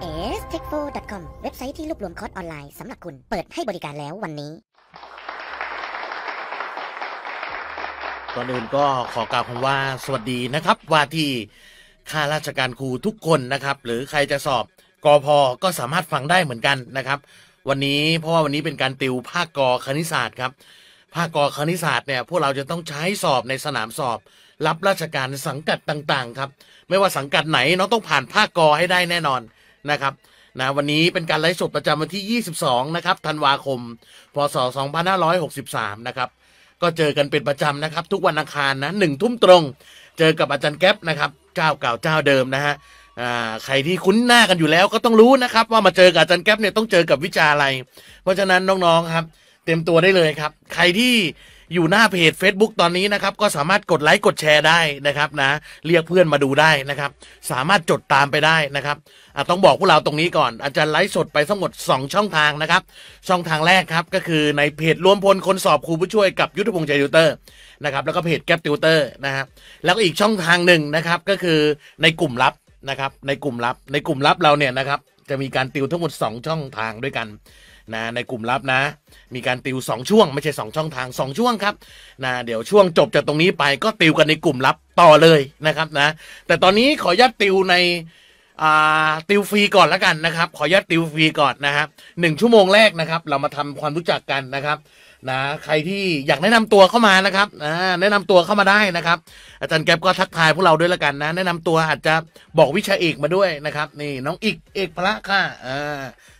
s t e c h f o c o m เว็บไซต์ที่รวบรวมคอร์สออนไลน์สำหรับคุณเปิดให้บริการแล้ววันนี้ก่อนอื่นก็ขอกล่าวคำว่าสวัสดีนะครับว่าที่ข้าราชการครูทุกคนนะครับ หรือใครจะสอบกอพอก็สามารถฟังได้เหมือนกันนะครับ วันนี้เพราะว่าวันนี้เป็นการติวภาคกอคณิตศาสตร์ครับ ภาคกอคณิตศาสตร์เนี่ยพวกเราจะต้องใช้สอบในสนามสอบ รับราชการสังกัดต่างๆครับไม่ว่าสังกัดไหนน้องต้องผ่านภาคกอให้ได้แน่นอนนะครับนะวันนี้เป็นการไลฟ์สดประจำวันที่ 22 นะครับธันวาคมพศ 2563 นะครับ ก็เจอกันเป็นประจำนะครับ ทุกวันอังคารนะหนึ่งทุ่มตรง เจอกับอาจารย์แก๊ปนะครับเจ้าเก่าเจ้าเดิมนะฮะใครที่คุ้นหน้ากันอยู่แล้วก็ต้องรู้นะครับ ว่ามาเจอกับอาจารย์แก๊ปเนี่ยต้องเจอกับวิชาอะไรเพราะฉะนั้นน้องๆครับ เต็มตัวได้เลยครับ ใครที่อยู่หน้าเพจ Facebook ตอนนี้นะครับ ก็สามารถกดไลค์กดแชร์ได้นะครับนะ เรียกเพื่อนมาดูได้นะครับ สามารถจดตามไปได้นะครับต้องบอกพวกเราตรงนี้ก่อน อาจารย์ไลฟ์สดไปทั้งหมด 2 ช่องทางนะครับช่องทางแรกครับ ก็คือในเพจรวมพล คนสอบครูผู้ช่วยกับยุทธพงศ์ใจยิวเตอร์นะครับ แล้วก็เพจแก๊ปติวเตอร์นะครับแล้วก็อีกช่องทางหนึ่งนะครับ ก็คือในกลุ่มลับนะครับ ในกลุ่มลับ ในกลุ่มลับเราเนี่ยนะครับ จะมีการติวทั้งหมด 2 ช่องทางด้วยกันนะในกลุ่มลับนะมีการติว 2 ช่วง ไม่ใช่ 2 ช่องทาง2ช่วงครับนะเดี๋ยวช่วงจบจากตรงนี้ไปก็ติวกันในกลุ่มลับต่อเลยนะครับนะแต่ตอนนี้ขอยัดติวในติวฟรีก่อนละกันนะครับ ขอยัดติวฟรีก่อนนะครับหนึ่งชั่วโมงแรกนะครับ เรามาทำความรู้จักกันนะครับนะใครที่อยากแนะนำตัวเข้ามานะครับนะแนะนำตัวเข้ามาได้นะครับ อาจารย์แก๊ปก็ทักทายพวกเราด้วยละกันนะแนะนำตัวอาจจะบอกวิชาเอกมาด้วยนะครับ นี่น้องอีกเอกพระค่ะ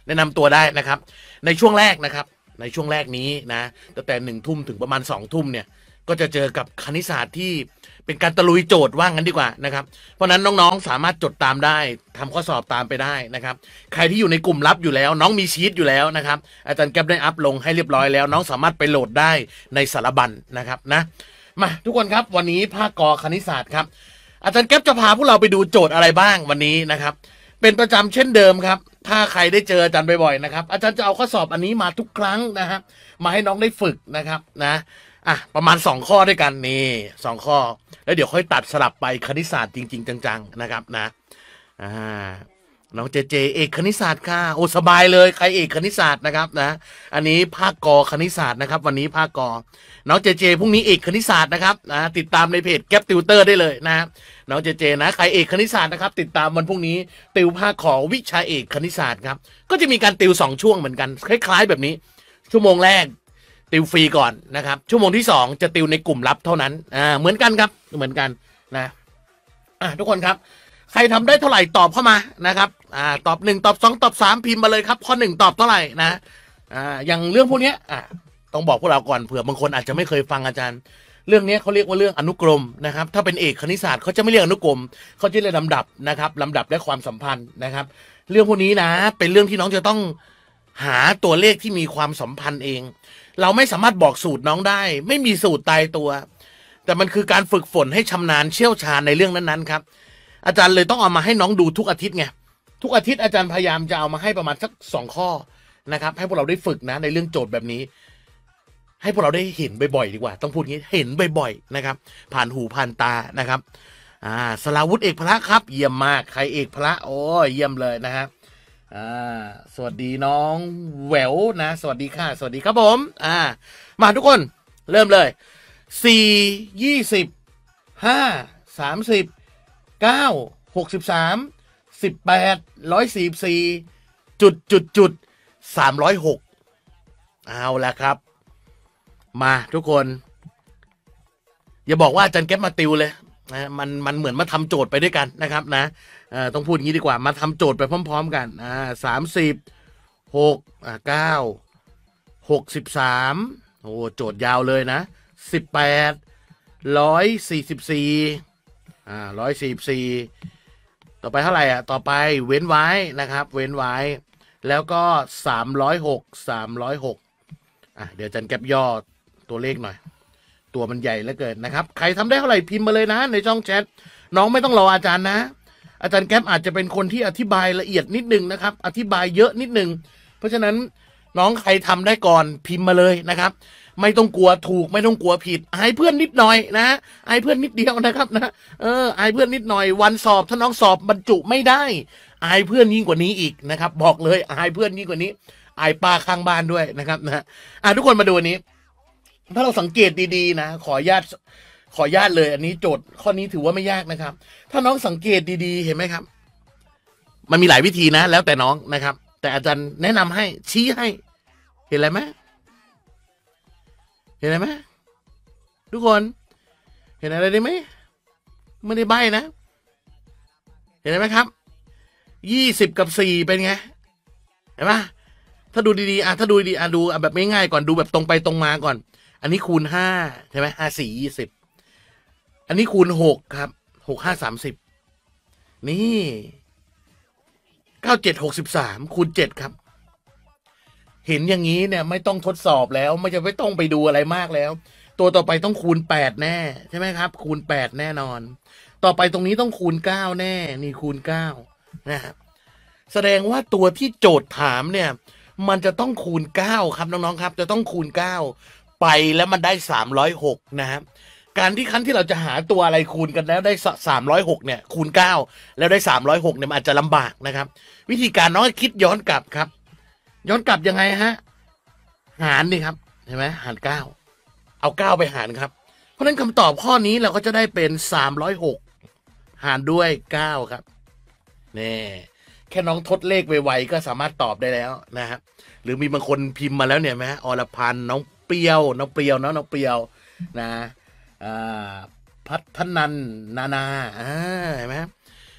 แนะนำตัวได้นะครับ ในช่วงแรกนะครับในช่วงแรกนี้นะตั้งแต่หนึ่งทุ่มถึงประมาณสองทุ่มเนี่ยก็จะเจอกับคณิตศาสตร์ที่เป็นการตะลุยโจทย์ว่างกันดีกว่านะครับเพราะนั้นน้องๆสามารถจดตามได้ ทำข้อสอบตามไปได้นะครับ ใครที่อยู่ในกลุ่มลับอยู่แล้ว น้องมีชีตอยู่แล้วนะครับอาจารย์แก๊ปได้อัพลงให้เรียบร้อยแล้วน้องสามารถไปโหลดได้ในสารบัญนะครับนะ มาทุกคนครับวันนี้ภาคกอคณิตศาสตร์ครับอาจารย์แก๊ปจะพาพวกเราไปดูโจทย์อะไรบ้างวันนี้นะครับเป็นประจำเช่นเดิมครับ ถ้าใครได้เจออาจารย์บ่อยๆนะครับ อาจารย์จะเอาข้อสอบอันนี้มาทุกครั้งนะฮะมาให้น้องได้ฝึกนะครับ นะอ่ะประมาณ 2 ข้อด้วยกันนี่สองข้อแล้วเดี๋ยวค่อยตัดสลับไปคณิตศาสตร์จริง ๆจังๆนะครับนะ อ่าน้องเจเจ เอกคณิตศาสตร์ค่ะโอ้สบายเลยใครเอกคณิตศาสตร์นะครับนะ อันนี้ภาคกอคณิตศาสตร์นะครับ วันนี้ภาคกอน้องเจเจพรุ่งนี้เอกคณิตศาสตร์นะครับนะติดตาม ในเพจแก๊ปติวเตอร์ได้เลยนะน้องเจเจนะใครเอกคณิตศาสตร์นะครับ ติดตามวันพรุ่งนี้ติวภาคขอวิชาเอกคณิตศาสตร์ครับก็จะมีการติวสองช่วงเหมือนกัน คล้าย ๆแบบนี้ ชั่วโมงแรก ติวฟรีก่อนนะครับ ชั่วโมงที่ 2 จะติวในกลุ่มลับเท่านั้นอ่าเหมือนกันครับเหมือนกันนะอ่ะทุกคนครับใครทำได้เท่าไหร่ตอบเข้ามานะครับ อ่า ตอบหนึ่งตอบสองตอบสามพิมพ์มาเลยครับ ข้อหนึ่งตอบเท่าไหร่นะ อ่าอย่างเรื่องพวกนี้อ่าต้องบอกพวกเรา ก่อนเผื่อบางคนอาจจะไม่เคยฟังอาจารย์ เรื่องนี้เขาเรียกว่าเรื่องอนุกรม นะครับ ถ้าเป็นเอกคณิตศาสตร์เขาจะไม่เรียกอนุกรม เขาจะเรียกลำดับนะครับลำดับและความสัมพันธ์นะครับ เรื่องพวกนี้นะ เป็นเรื่องที่น้องจะต้องหาตัวเลขที่มีความสัมพันธ์เอง เราไม่สามารถบอกสูตรน้องได้ ไม่มีสูตรตายตัว แต่มันคือการฝึกฝนให้ชำนาญเชี่ยวชาญในเรื่องนั้นๆครับอาจารย์เลยต้องเอามาให้น้องดูทุกอาทิตย์ไงทุกอาทิตย์อาจารย์พยายามจะเอามาให้ประมาณสักสองข้อนะครับ ให้พวกเราได้ฝึกนะ ในเรื่องโจทย์แบบนี้ ให้พวกเราได้เห็นบ่อยๆดีกว่า ต้องพูดงี้เห็นบ่อยๆ นะครับ ผ่านหูผ่านตานะครับอ่าสลาวุธเอกพระครับเยี่ยมมากใครเอกพระโอ้ยเยี่ยมเลยนะฮะอ่าสวัสดีน้องแหววนะสวัสดีค่ะสวัสดีครับผมอ่ามาทุกคนเริ่มเลยสี่ยี่สิบห้าสามสิบ9 63 18 144 จุดจุดจุด306 เอาละครับมาทุกคน อย่าบอกว่าอาจารย์แก๊ปมาติวเลยนะมันมันเหมือนมาทำโจทย์ไปด้วยกันนะครับนะต้องพูดอย่างนี้ดีกว่ามาทำโจทย์ไปพร้อมๆกันอ่าสามสิบหกอ่าเก้าหกสิบสามโอ้โจทย์ยาวเลยนะสิบแปดร้อยสี่สิบสี่อ่าร้อยสี่สี่ต่อไปเท่าไหร่อ่ะต่อไปเว้นไว้นะครับ เว้นไว้แล้วก็สามร้อยหกสามร้อยหกอ่ะเดี๋ยวจันแก็บย่อตัวเลขหน่อย ตัวมันใหญ่เหลือเกินนะครับ ใครทำได้เท่าไหร่พิมพ์มาเลยนะ ในช่องแชทน้องไม่ต้องรออาจารย์นะ อาจารย์แก๊ปอาจจะเป็นคนที่อธิบายละเอียดนิดนึงนะครับ อธิบายเยอะนิดนึง เพราะฉะนั้นน้องใครทำได้ก่อนพิมพ์มาเลยนะครับไม่ต้องกลัวถูก ไม่ต้องกลัวผิด อายเพื่อนนิดหน่อยนะอายเพื่อนนิดเดียวนะครับ นะ เออ อายเพื่อนนิดหน่อยวันสอบ ถ้าน้องสอบบรรจุไม่ได้ อายเพื่อนยิ่งกว่านี้อีกนะครับ บอกเลย อายเพื่อนยิ่งกว่านี้ อายป้าข้างบ้านด้วยนะครับ นะอ่ะทุกคนมาดูนี้ ถ้าเราสังเกตดีๆนะขอญาตขอญาตเลย อันนี้โจทย์ข้อนี้ถือว่าไม่ยากนะครับ ถ้าน้องสังเกตดีๆ เห็นไหมครับ มันมีหลายวิธีนะ แล้วแต่น้องนะครับ แต่อาจารย์แนะนำให้ชี้ให้ เห็นอะไรไหมเห็นไหมทุกคน เห็นอะไรได้ไหมไม่ได้ใบนะ เห็นไหมครับยี่สิบกับสี่เป็นไงเห็นไหมถ้าดูดีๆอ่ะถ้าดูดีอ่ะดูแบบง่ายๆก่อนดูแบบตรงไปตรงมาก่อน อันนี้คูณห้าใช่ไหมห้าสี่ยี่สิบอันนี้คูณหกครับหกห้าสามสิบนี่เก้าเจ็ดหกสิบสามคูณเจ็ดครับเห็นอย่างนี้เนี่ยไม่ต้องทดสอบแล้วไม่จะไม่ต้องไปดูอะไรมากแล้ว ตัวต่อไปต้องคูณแปดแน่ใช่ไหมครับ คูณแปดแน่นอน ต่อไปตรงนี้ต้องคูณเก้าแน่นี่คูณเก้านะครับแสดงว่าตัวที่โจทย์ถามเนี่ยมันจะต้องคูณเก้าครับน้องๆครับ จะต้องคูณเก้าไปแล้วมันได้สามร้อยหกนะครับการที่คั้นที่เราจะหาตัวอะไรคูณกันแล้วได้ 306เนี่ยคูณ 9 แล้วได้ 306เนี่ยมันอาจจะลำบากนะครับ วิธีการน้องคิดย้อนกลับครับย้อนกลับยังไงฮะหารนี่ครับเห็นไหมหารเก้าเอาเก้าไปหารครับ เพราะฉะนั้นคำตอบข้อนี้เราก็จะได้เป็นสามร้อยหกหารด้วยเก้าครับนี่แค่น้องทดเลขไวๆก็สามารถตอบได้แล้วนะครับหรือมีบางคนพิมพ์มาแล้ว เนี่ยไหมอรพันน้องเปียวน้องเปียวน้องน้องเปียวนะพัฒนันนานาอ่าเห็นไหม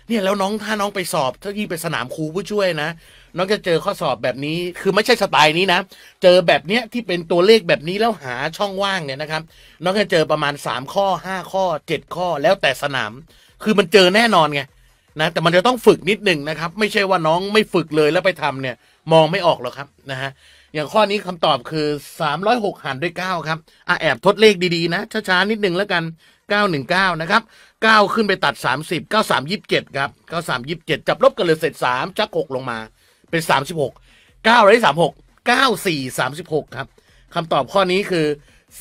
เนี่ยแล้วน้องถ้าน้องไปสอบถ้ายี่ไปสนามครูผู้ช่วยนะน้องจะเจอข้อสอบแบบนี้คือไม่ใช่สไตล์นี้นะเจอแบบเนี้ยที่เป็นตัวเลขแบบนี้ แล้วหาช่องว่างเนี่ยนะครับน้องจะเจอประมาณ 3 ข้อ 5 ข้อ 7 ข้อแล้วแต่สนาม คือมันเจอแน่นอนไงนะแต่มันจะต้องฝึกนิดหนึ่งนะครับ ไม่ใช่ว่าน้องไม่ฝึกเลยแล้วไปทำเนี่ยมองไม่ออกหรอกครับนะฮะอย่างข้อนี้คำตอบคือ 306หารด้วย 9 ครับอ่ะแอบทดเลขดีๆนะช้าๆนิดหนึ่งแล้วกัน919นะครับ9ขึ้นไปตัด 30 93 27ครับ93 27จับลบกันเลยเสร็จ3จัก6ลงมาเป็นสามสิบหกเก้าร้อยสามหกเก้าสี่สามสิบหกครับคำตอบข้อนี้คือ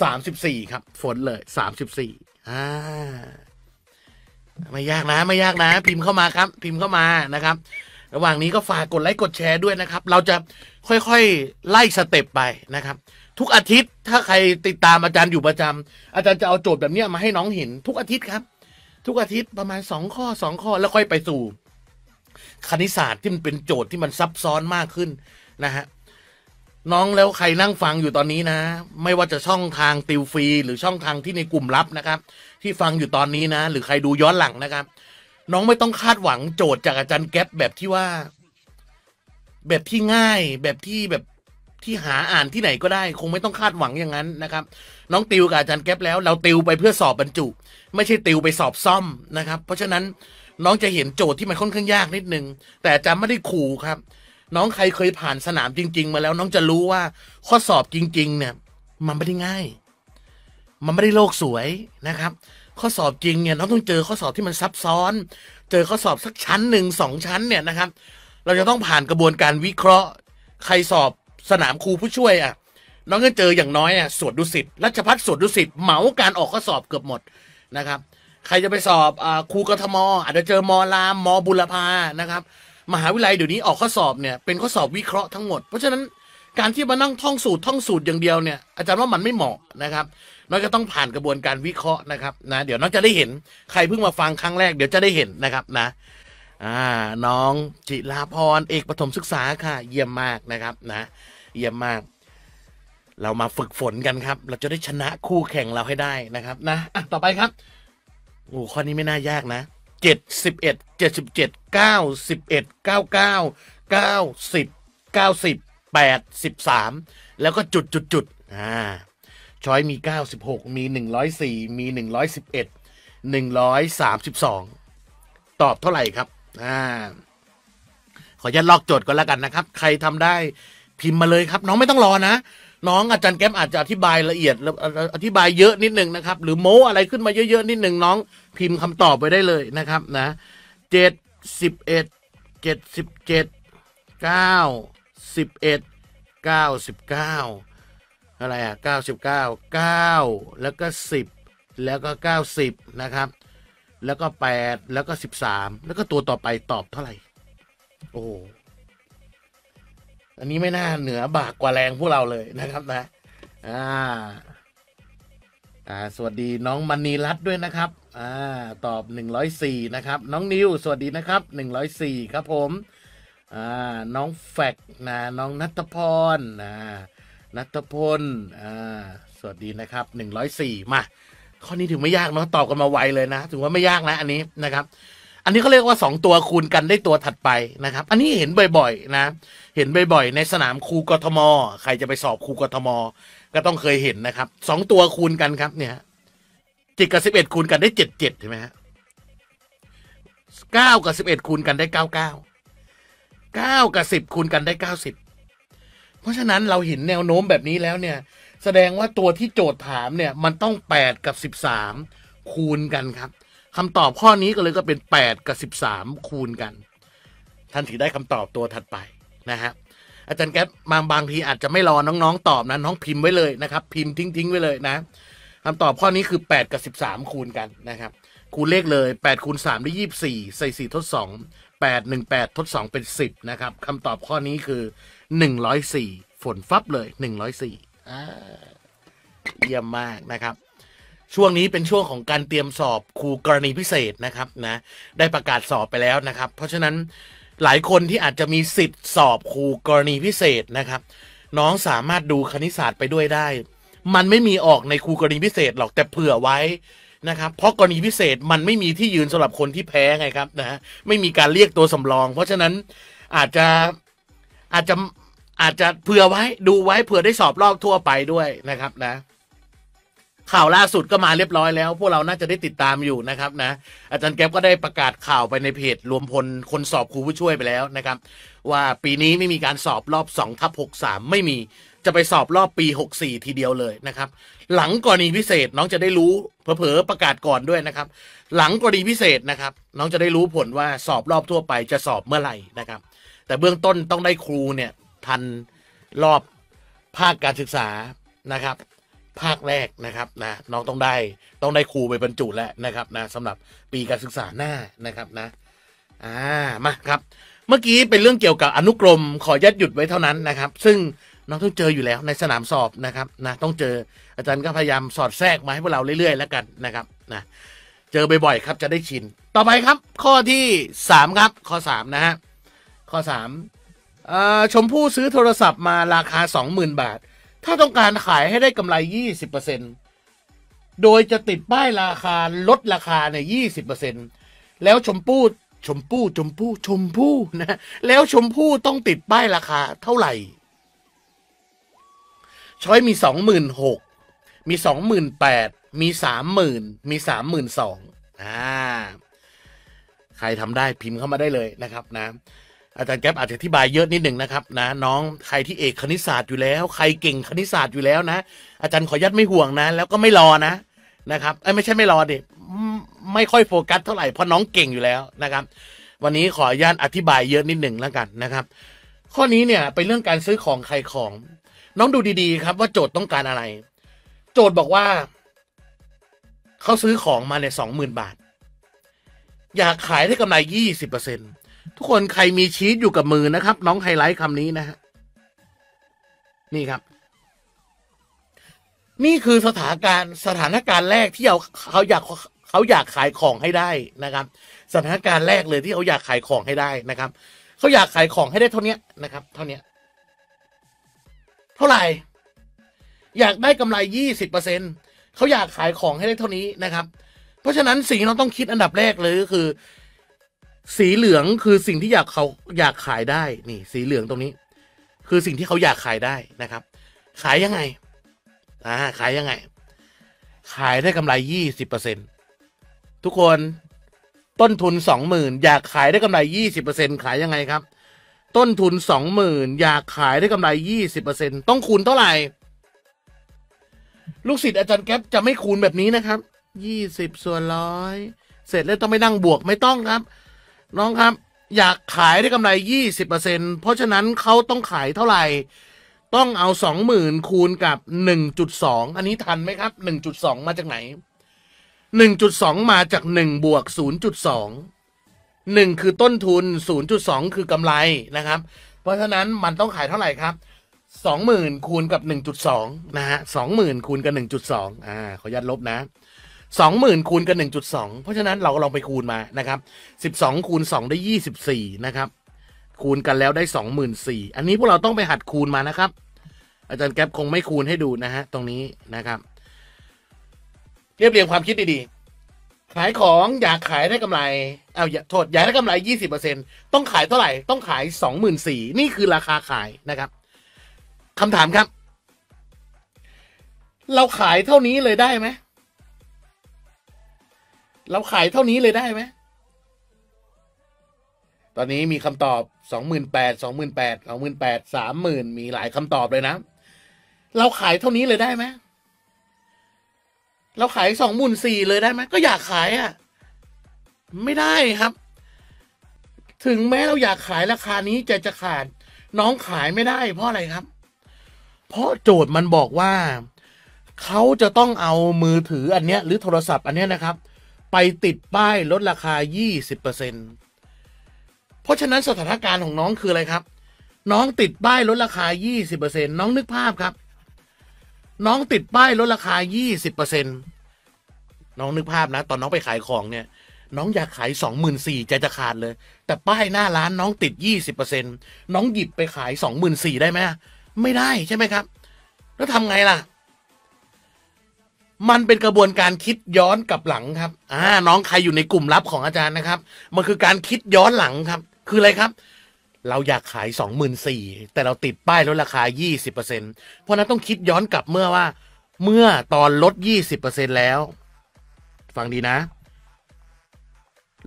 สามสิบสี่ครับ ฝนเลยสามสิบสี่อ่าไม่ยากนะไม่ยากนะ พิมพ์เข้ามาครับ พิมพ์เข้ามานะครับ ระหว่างนี้ก็ฝากกดไลค์กดแชร์ด้วยนะครับ เราจะค่อยๆไล่สเต็ปไปนะครับ ทุกอาทิตย์ถ้าใครติดตามอาจารย์อยู่ประจำ อาจารย์จะเอาโจทย์แบบนี้มาให้น้องเห็น ทุกอาทิตย์ครับ ทุกอาทิตย์ประมาณสองข้อสองข้อแล้วค่อยไปสู่คณิตศาสตร์ที่มันเป็นโจทย์ที่มันซับซ้อนมากขึ้นนะฮะน้องแล้วใครนั่งฟังอยู่ตอนนี้นะ ไม่ว่าจะช่องทางติวฟรีหรือช่องทางที่ในกลุ่มลับนะครับ ที่ฟังอยู่ตอนนี้นะ หรือใครดูย้อนหลังนะครับ น้องไม่ต้องคาดหวังโจทย์จากอาจารย์แก๊ปแบบที่ว่า แบบที่ง่าย แบบที่แบบที่หาอ่านที่ไหนก็ได้ คงไม่ต้องคาดหวังอย่างนั้นนะครับ น้องติวกับอาจารย์แก๊ปแล้วเราติวไปเพื่อสอบบรรจุไม่ใช่ติวไปสอบซ่อมนะครับ เพราะฉะนั้นน้องจะเห็นโจทย์ที่มันค่อนข้างยากนิดนึง แต่จะไม่ได้ขู่ครับ น้องใครเคยผ่านสนามจริงๆมาแล้วน้องจะรู้ว่าข้อสอบจริง ๆ เนี่ย มันไม่ได้ง่าย มันไม่ได้โลกสวยนะครับ ข้อสอบจริงเนี่ยน้องต้องเจอข้อสอบที่มันซับซ้อน เจอข้อสอบสักชั้นหนึ่งสองชั้นเนี่ยนะครับ เราจะต้องผ่านกระบวนการวิเคราะห์ ใครสอบสนามครูผู้ช่วยอ่ะ น้องก็เจออย่างน้อยอ่ะสวดดุสิตรัชพัฒสวดดุสิตเหมาการออกข้อสอบเกือบหมดนะครับใครจะไปสอบอครูกทมอาจจะเจอมอรามมอบุรพานะครับมหาวิทยาลัยเดี๋ยวนี้ออกข้อสอบเนี่ย เป็นข้อสอบวิเคราะห์ทั้งหมด เพราะฉะนั้นการที่มานั่งท่องสูตรท่องสูตรอย่างเดียวเนี่ย อาจารย์ว่ามันไม่เหมาะนะครับน้อยก็ต้องผ่านกระบวนการวิเคราะห์นะครับนะเดี๋ยวน้องจะได้เห็น ใครเพิ่งมาฟังครั้งแรกเดี๋ยวจะได้เห็นนะครับนะ อ่า น้องจิลาพร เอกปฐมศึกษาค่ะเยี่ยมมากนะครับนะเยี่ยมมาก เรามาฝึกฝนกันครับ เราจะได้ชนะคู่แข่งเราให้ได้นะครับ นะะต่อไปครับโอ้ข้อนี้ไม่น่ายากนะเจ็ดสิบเอ็ดเจ็ดสิบเจ็ดเก้าสิบเอ็ดเก้าเก้าเก้าสิบเก้าสิบแปดสิบสามแล้วก็จุดจุดจุดอ่าชอยมีเก้าสิบหกมีหนึ่งร้อยสี่มีหนึ่งร้อยสิบเอ็ดหนึ่งร้อยสามสิบสองตอบเท่าไหร่ครับ อ่า ขอยัดลอกโจทย์ก่อนแล้วกันนะครับ ใครทำได้พิมพ์มาเลยครับ น้องไม่ต้องรอนะน้องอาจารย์แก้มอาจจะอธิบายละเอียด อธิบายเยอะนิดหนึ่งนะครับ หรือโม้อะไรขึ้นมาเยอะๆนิดหนึ่งน้อง พิมพ์คำตอบไปได้เลยนะครับนะเจ็ดสิบเอ็ดเจ็ดสิบเจ็ดเก้าสิบเอ็ดเก้าสิบเก้าอะไรอ่ะเก้าสิบเก้าเก้าแล้วก็สิบแล้วก็เก้าสิบนะครับ แล้วก็แปดแล้วก็สิบสามแล้วก็ตัวต่อไปตอบเท่าไหร่โอ้อันนี้ไม่น่าเหนือบากกว่าแรงพวกเราเลยนะครับนะ อ่าอ่าสวัสดีน้องมณีรัตด้วยนะครับอ่าตอบหนึ่งร้อยสี่นะครับ น้องนิวสวัสดีนะครับหนึ่งร้อยสี่ครับผมอ่าน้องแฟกนะน้องนัทพรนะนัทพลอ่าสวัสดีนะครับหนึ่งร้อยสี่มาข้อนี้ถึงไม่ยากเนาะตอบกันมาไวเลยนะถึงว่าไม่ยากนะอันนี้นะครับอันนี้เขาเรียกว่า 2 ตัวคูณกันได้ตัวถัดไปนะครับ อันนี้เห็นบ่อยๆ นะเห็นบ่อยๆ ในสนามครูกทม ใครจะไปสอบครูกทม ก็ต้องเคยเห็นนะครับสองตัวคูณกันครับ เนี่ยเจ็ดกับสิบเอ็ดคูณกันได้เจ็ดเจ็ดใช่ไหมฮะเก้ากับสิบเอ็ดคูณกันได้เก้าเก้าเก้ากับสิบคูณกันได้เก้าสิบเพราะฉะนั้นเราเห็นแนวโน้มแบบนี้แล้วเนี่ย แสดงว่าตัวที่โจทย์ถามเนี่ยมันต้องแปดกับสิบสามคูณกันครับคำตอบข้อนี้ก็เลยก็เป็น 8 กับ 13 คูณกัน ท่านถือได้คำตอบตัวถัดไปนะฮะอาจารย์แก๊ปบางบางทีอาจจะไม่รอน้อง ๆตอบนะน้องพิมพ์ไว้เลยนะครับ พิมพ์ทิ้งๆไว้เลยนะคำตอบข้อนี้คือ8กับ13คูณกันนะครับ คูณเลขเลย8คูณ3ได้24ใส่4ทด2 8 1 8ทด2เป็น10นะครับคำตอบข้อนี้คือ104ฝนฟับเลย104อ่าเยี่ยมมากนะครับช่วงนี้เป็นช่วงของการเตรียมสอบครูกรณีพิเศษนะครับนะได้ประกาศสอบไปแล้วนะครับ เพราะฉะนั้นหลายคนที่อาจจะมีสิทธิ์สอบครูกรณีพิเศษนะครับ น้องสามารถดูคณิตศาสตร์ไปด้วยได้ มันไม่มีออกในครูกรณีพิเศษหรอกแต่เผื่อไว้นะครับ เพราะกรณีพิเศษมันไม่มีที่ยืนสำหรับคนที่แพ้ไงครับนะไม่มีการเรียกตัวสำรอง เพราะฉะนั้นอาจจะอาจจะอาจจะเผื่อไว้ดูไว้เผื่อได้สอบรอบทั่วไปด้วยนะครับนะข่าวล่าสุดก็มาเรียบร้อยแล้วพวกเราน่าจะได้ติดตามอยู่นะครับนะอาจารย์แก๊ปก็ได้ประกาศข่าวไปในเพจ รวมพลคนสอบครูผู้ช่วยไปแล้วนะครับ ว่าปีนี้ไม่มีการสอบรอบ2ทับ63ไม่มี จะไปสอบรอบปี 64 ทีเดียวเลยนะครับ หลังกรณีพิเศษน้องจะได้รู้เผลอประกาศก่อนด้วยนะครับ หลังกรณีพิเศษนะครับ น้องจะได้รู้ผลว่าสอบรอบทั่วไปจะสอบเมื่อไหร่นะครับ แต่เบื้องต้นต้องได้ครูเนี่ยทันรอบภาคการศึกษานะครับภาคแรกนะครับนะน้องต้องได้ต้องได้ครูไปบรรจุแล้วนะครับนะสำหรับปีการศึกษาหน้านะครับนะอ่ามาครับเมื่อกี้เป็นเรื่องเกี่ยวกับอนุกรมขอยัดหยุดไว้เท่านั้นนะครับ ซึ่งน้องต้องเจออยู่แล้วในสนามสอบนะครับนะต้องเจออาจารย์ก็พยายามสอดแทรกมาให้พวกเราเรื่อยๆแล้วกันนะครับนะเจอบ่อยๆครับจะได้ชิน ต่อไปครับ ข้อที่สามครับข้อสามนะฮะข้อสามชมพู่ซื้อโทรศัพท์มาราคาสองหมื่นบาทถ้าต้องการขายให้ได้กำไร 20%โดยจะติดป้ายราคาลดราคาในี่20%แล้วชมพู่ชมพู่ชมพู่ชมพู่นะ แล้วชมพู่ต้องติดป้ายราคาเท่าไหร่ ช้อยมีสองหมื่นหกมีสองหมื่นแปดมีสามหมื่นมีสามหมื่นสองอ่าใครทำได้พิมพ์เข้ามาได้เลยนะครับนะอาจารย์แก๊ปอาจจะอธิบายเยอะนิดหนึ่งนะครับนะน้องใครที่เอกคณิตศาสตร์อยู่แล้ว ใครเก่งคณิตศาสตร์อยู่แล้วนะ อาจารย์ขอยัดไม่ห่วงนะแล้วก็ไม่รอนะ นะครับไอ้ไม่ใช่ไม่รอดิไม่ค่อยโฟกัสเท่าไหร่เพราะน้องเก่งอยู่แล้วนะครับ วันนี้ขออนุญาตอธิบายเยอะนิดหนึ่งแล้วกันนะครับ ข้อนี้เนี่ยเป็นเรื่องการซื้อของใครของ น้องดูดีๆ ครับ ว่าโจทย์ต้องการอะไร โจทย์บอกว่า เขาซื้อของมาในสองหมื่นบาท อยากขายได้กำไรยี่สิบเปอร์เซ็นต์ทุกคนใครมีชีสอยู่กับมือนะครับ น้องไฮไลท์คำนี้นะฮะนี่ครับ นี่คือสถานการณ์สถานการณ์แรกที่เอาเขาอยากเขาอยากขายของให้ได้นะครับ สถานการณ์แรกเลยที่เขาอยากขายของให้ได้นะครับเขาอยากขายของให้ได้เท่านี้นะครับ เท่านี้เท่าไหร่ อยากได้กำไรยี่สิบเปอร์เซ็นเขาอยากขายของให้ได้เท่านี้นะครับ เพราะฉะนั้นสิ่งที่เราต้องคิดอันดับแรกเลยก็คือสีเหลืองคือสิ่งที่อยากเขาอยากขายได้ นี่สีเหลืองตรงนี้ คือสิ่งที่เขาอยากขายได้นะครับ ขายยังไงอ่าขายยังไง ขายได้กำไรยี่สิบเปอร์เซ็นทุกคนต้นทุนสองหมื่นอยากขายได้กำไรยี่สิบเปอร์เซ็นขายยังไงครับ ต้นทุนสองหมื่นอยากขายได้กำไรยี่สิบเปอร์เซ็นต้องคูณเท่าไหร่ลูกศิษย์อาจารย์แก๊ปจะไม่คูณแบบนี้นะครับยี่สิบส่วนร้อยเสร็จแล้วต้องไม่นั่งบวกไม่ต้องครับน้องครับอยากขายได้กำไร 20%เพราะฉะนั้นเขาต้องขายเท่าไหร่ต้องเอา20,000คูณกับ 1.2 อันนี้ทันไหมครับ 1.2 มาจากไหน 1.2 มาจาก1บวก0.2 1 คือต้นทุน 0.2 คือกำไรนะครับเพราะฉะนั้นมันต้องขายเท่าไหร่ครับ 20,000คูณกับ 1.2 นะฮะ20,000คูณกับ 1.2อ่าขอยัดลบนะสองหมื่นคูณกับหนึ่งจุดสองเพราะฉะนั้นเราก็ลองไปคูณมานะครับสิบสองคูณสองได้ยี่สิบสี่นะครับ คูณกันแล้วได้สองหมื่นสี่อันนี้พวกเราต้องไปหัดคูณมานะครับ อาจารย์แก๊ปคงไม่คูณให้ดูนะฮะตรงนี้นะครับ เรียบเรียงความคิดดี ๆ ขายของอยากขายได้กำไรเอาอย่าโทษอยากได้กำไรยี่สิบเปอร์เซ็นต้องขายเท่าไหร่ต้องขายสองหมื่นสี่นี่คือราคาขายนะครับคำถามครับ เราขายเท่านี้เลยได้ไหมเราขายเท่านี้เลยได้ไหม ตอนนี้มีคำตอบสองหมื่นแปด สองหมื่นแปด สองหมื่นแปดสามหมื่นมีหลายคำตอบเลยนะ เราขายเท่านี้เลยได้ไหมเราขายสองหมื่นสี่เลยได้ไหม ก็อยากขายอะ่ะ ไม่ได้ครับ ถึงแม้เราอยากขายราคานี้จะจะขาดน้องขายไม่ได้ เพราะอะไรครับ เพราะโจทย์มันบอกว่าเขาจะต้องเอามือถืออันเนี้ยหรือโทรศัพท์อันเนี้ยนะครับไปติดป้ายลดราคา 20%เพราะฉะนั้นสถานการณ์ของน้องคืออะไรครับ น้องติดป้ายลดราคา 20%น้องนึกภาพครับ น้องติดป้ายลดราคา 20%น้องนึกภาพนะ ตอนน้องไปขายของเนี่ย น้องอยากขาย 24,000ใจจะขาดเลย แต่ป้ายหน้าร้านน้องติด 20%น้องหยิบไปขาย 24,000ได้ไหมไม่ได้ใช่ไหมครับ แล้วทำไงล่ะมันเป็นกระบวนการคิดย้อนกลับหลังครับ อ่าน้องใครอยู่ในกลุ่มลับของอาจารย์นะครับ มันคือการคิดย้อนหลังครับ คืออะไรครับ เราอยากขายสองหมื่นสี่แต่เราติดป้ายลดราคายี่สิบเปอร์เซ็นเพราะนั้นต้องคิดย้อนกลับเมื่อว่า เมื่อตอนลดยี่สิบเปอร์เซ็นแล้ว ฟังดีนะ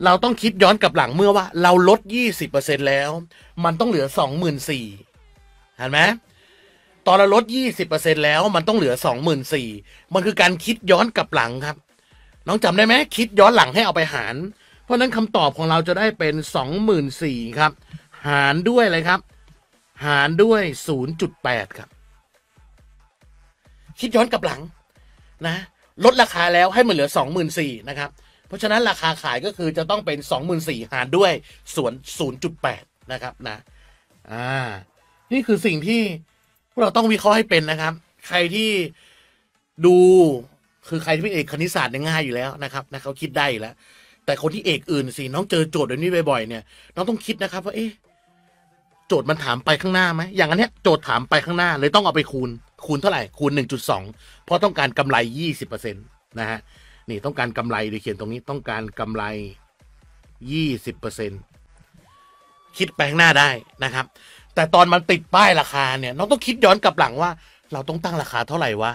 เราต้องคิดย้อนกลับหลังเมื่อว่าเราลดยี่สิบเปอร์เซ็นแล้ว มันต้องเหลือสองหมื่นสี่เห็นไหมตอนเราลดยี่สิบเปอร์เซ็นแล้วมันต้องเหลือสองหมื่นสี่ มันคือการคิดย้อนกลับหลังครับ น้องจำได้ไหมคิดย้อนหลังให้เอาไปหาร เพราะนั้นคำตอบของเราจะได้เป็นสองหมื่นสี่ครับ หารด้วยอะไรครับ หารด้วยศูนย์จุดแปดครับ คิดย้อนกลับหลังนะ ลดราคาแล้วให้มันเหลือสองหมื่นสี่นะครับ เพราะฉะนั้นราคาขายก็คือจะต้องเป็นสองหมื่นสี่หารด้วย ส่วนศูนย์จุดแปดนะครับนะ อ่า นี่คือสิ่งที่พวกเราต้องวิเคราะห์ให้เป็นนะครับ ใครที่ดู คือใครที่เป็นเอกคณิตศาสตร์ง่ายอยู่แล้วนะครับนะเขาคิดได้แล้ว แต่คนที่เอกอื่นสิน้องเจอโจทย์แบบนี้บ่อยๆเนี่ยน้องต้องคิดนะครับว่าเอ๊ะโจทย์มันถามไปข้างหน้าไหมอย่างอันเนี้ยโจทย์ถามไปข้างหน้า เลยต้องเอาไปคูณ คูณเท่าไหร่คูณ1.2เพราะต้องการกำไร20%นะฮะนี่ต้องการกำไรโดยเขียนตรงนี้ต้องการกำไร20%คิดไปข้างหน้าได้นะครับแต่ตอนมันติดป้ายราคาเนี่ยน้องต้องคิดย้อนกลับหลังว่า เราต้องตั้งราคาเท่าไหร่วะ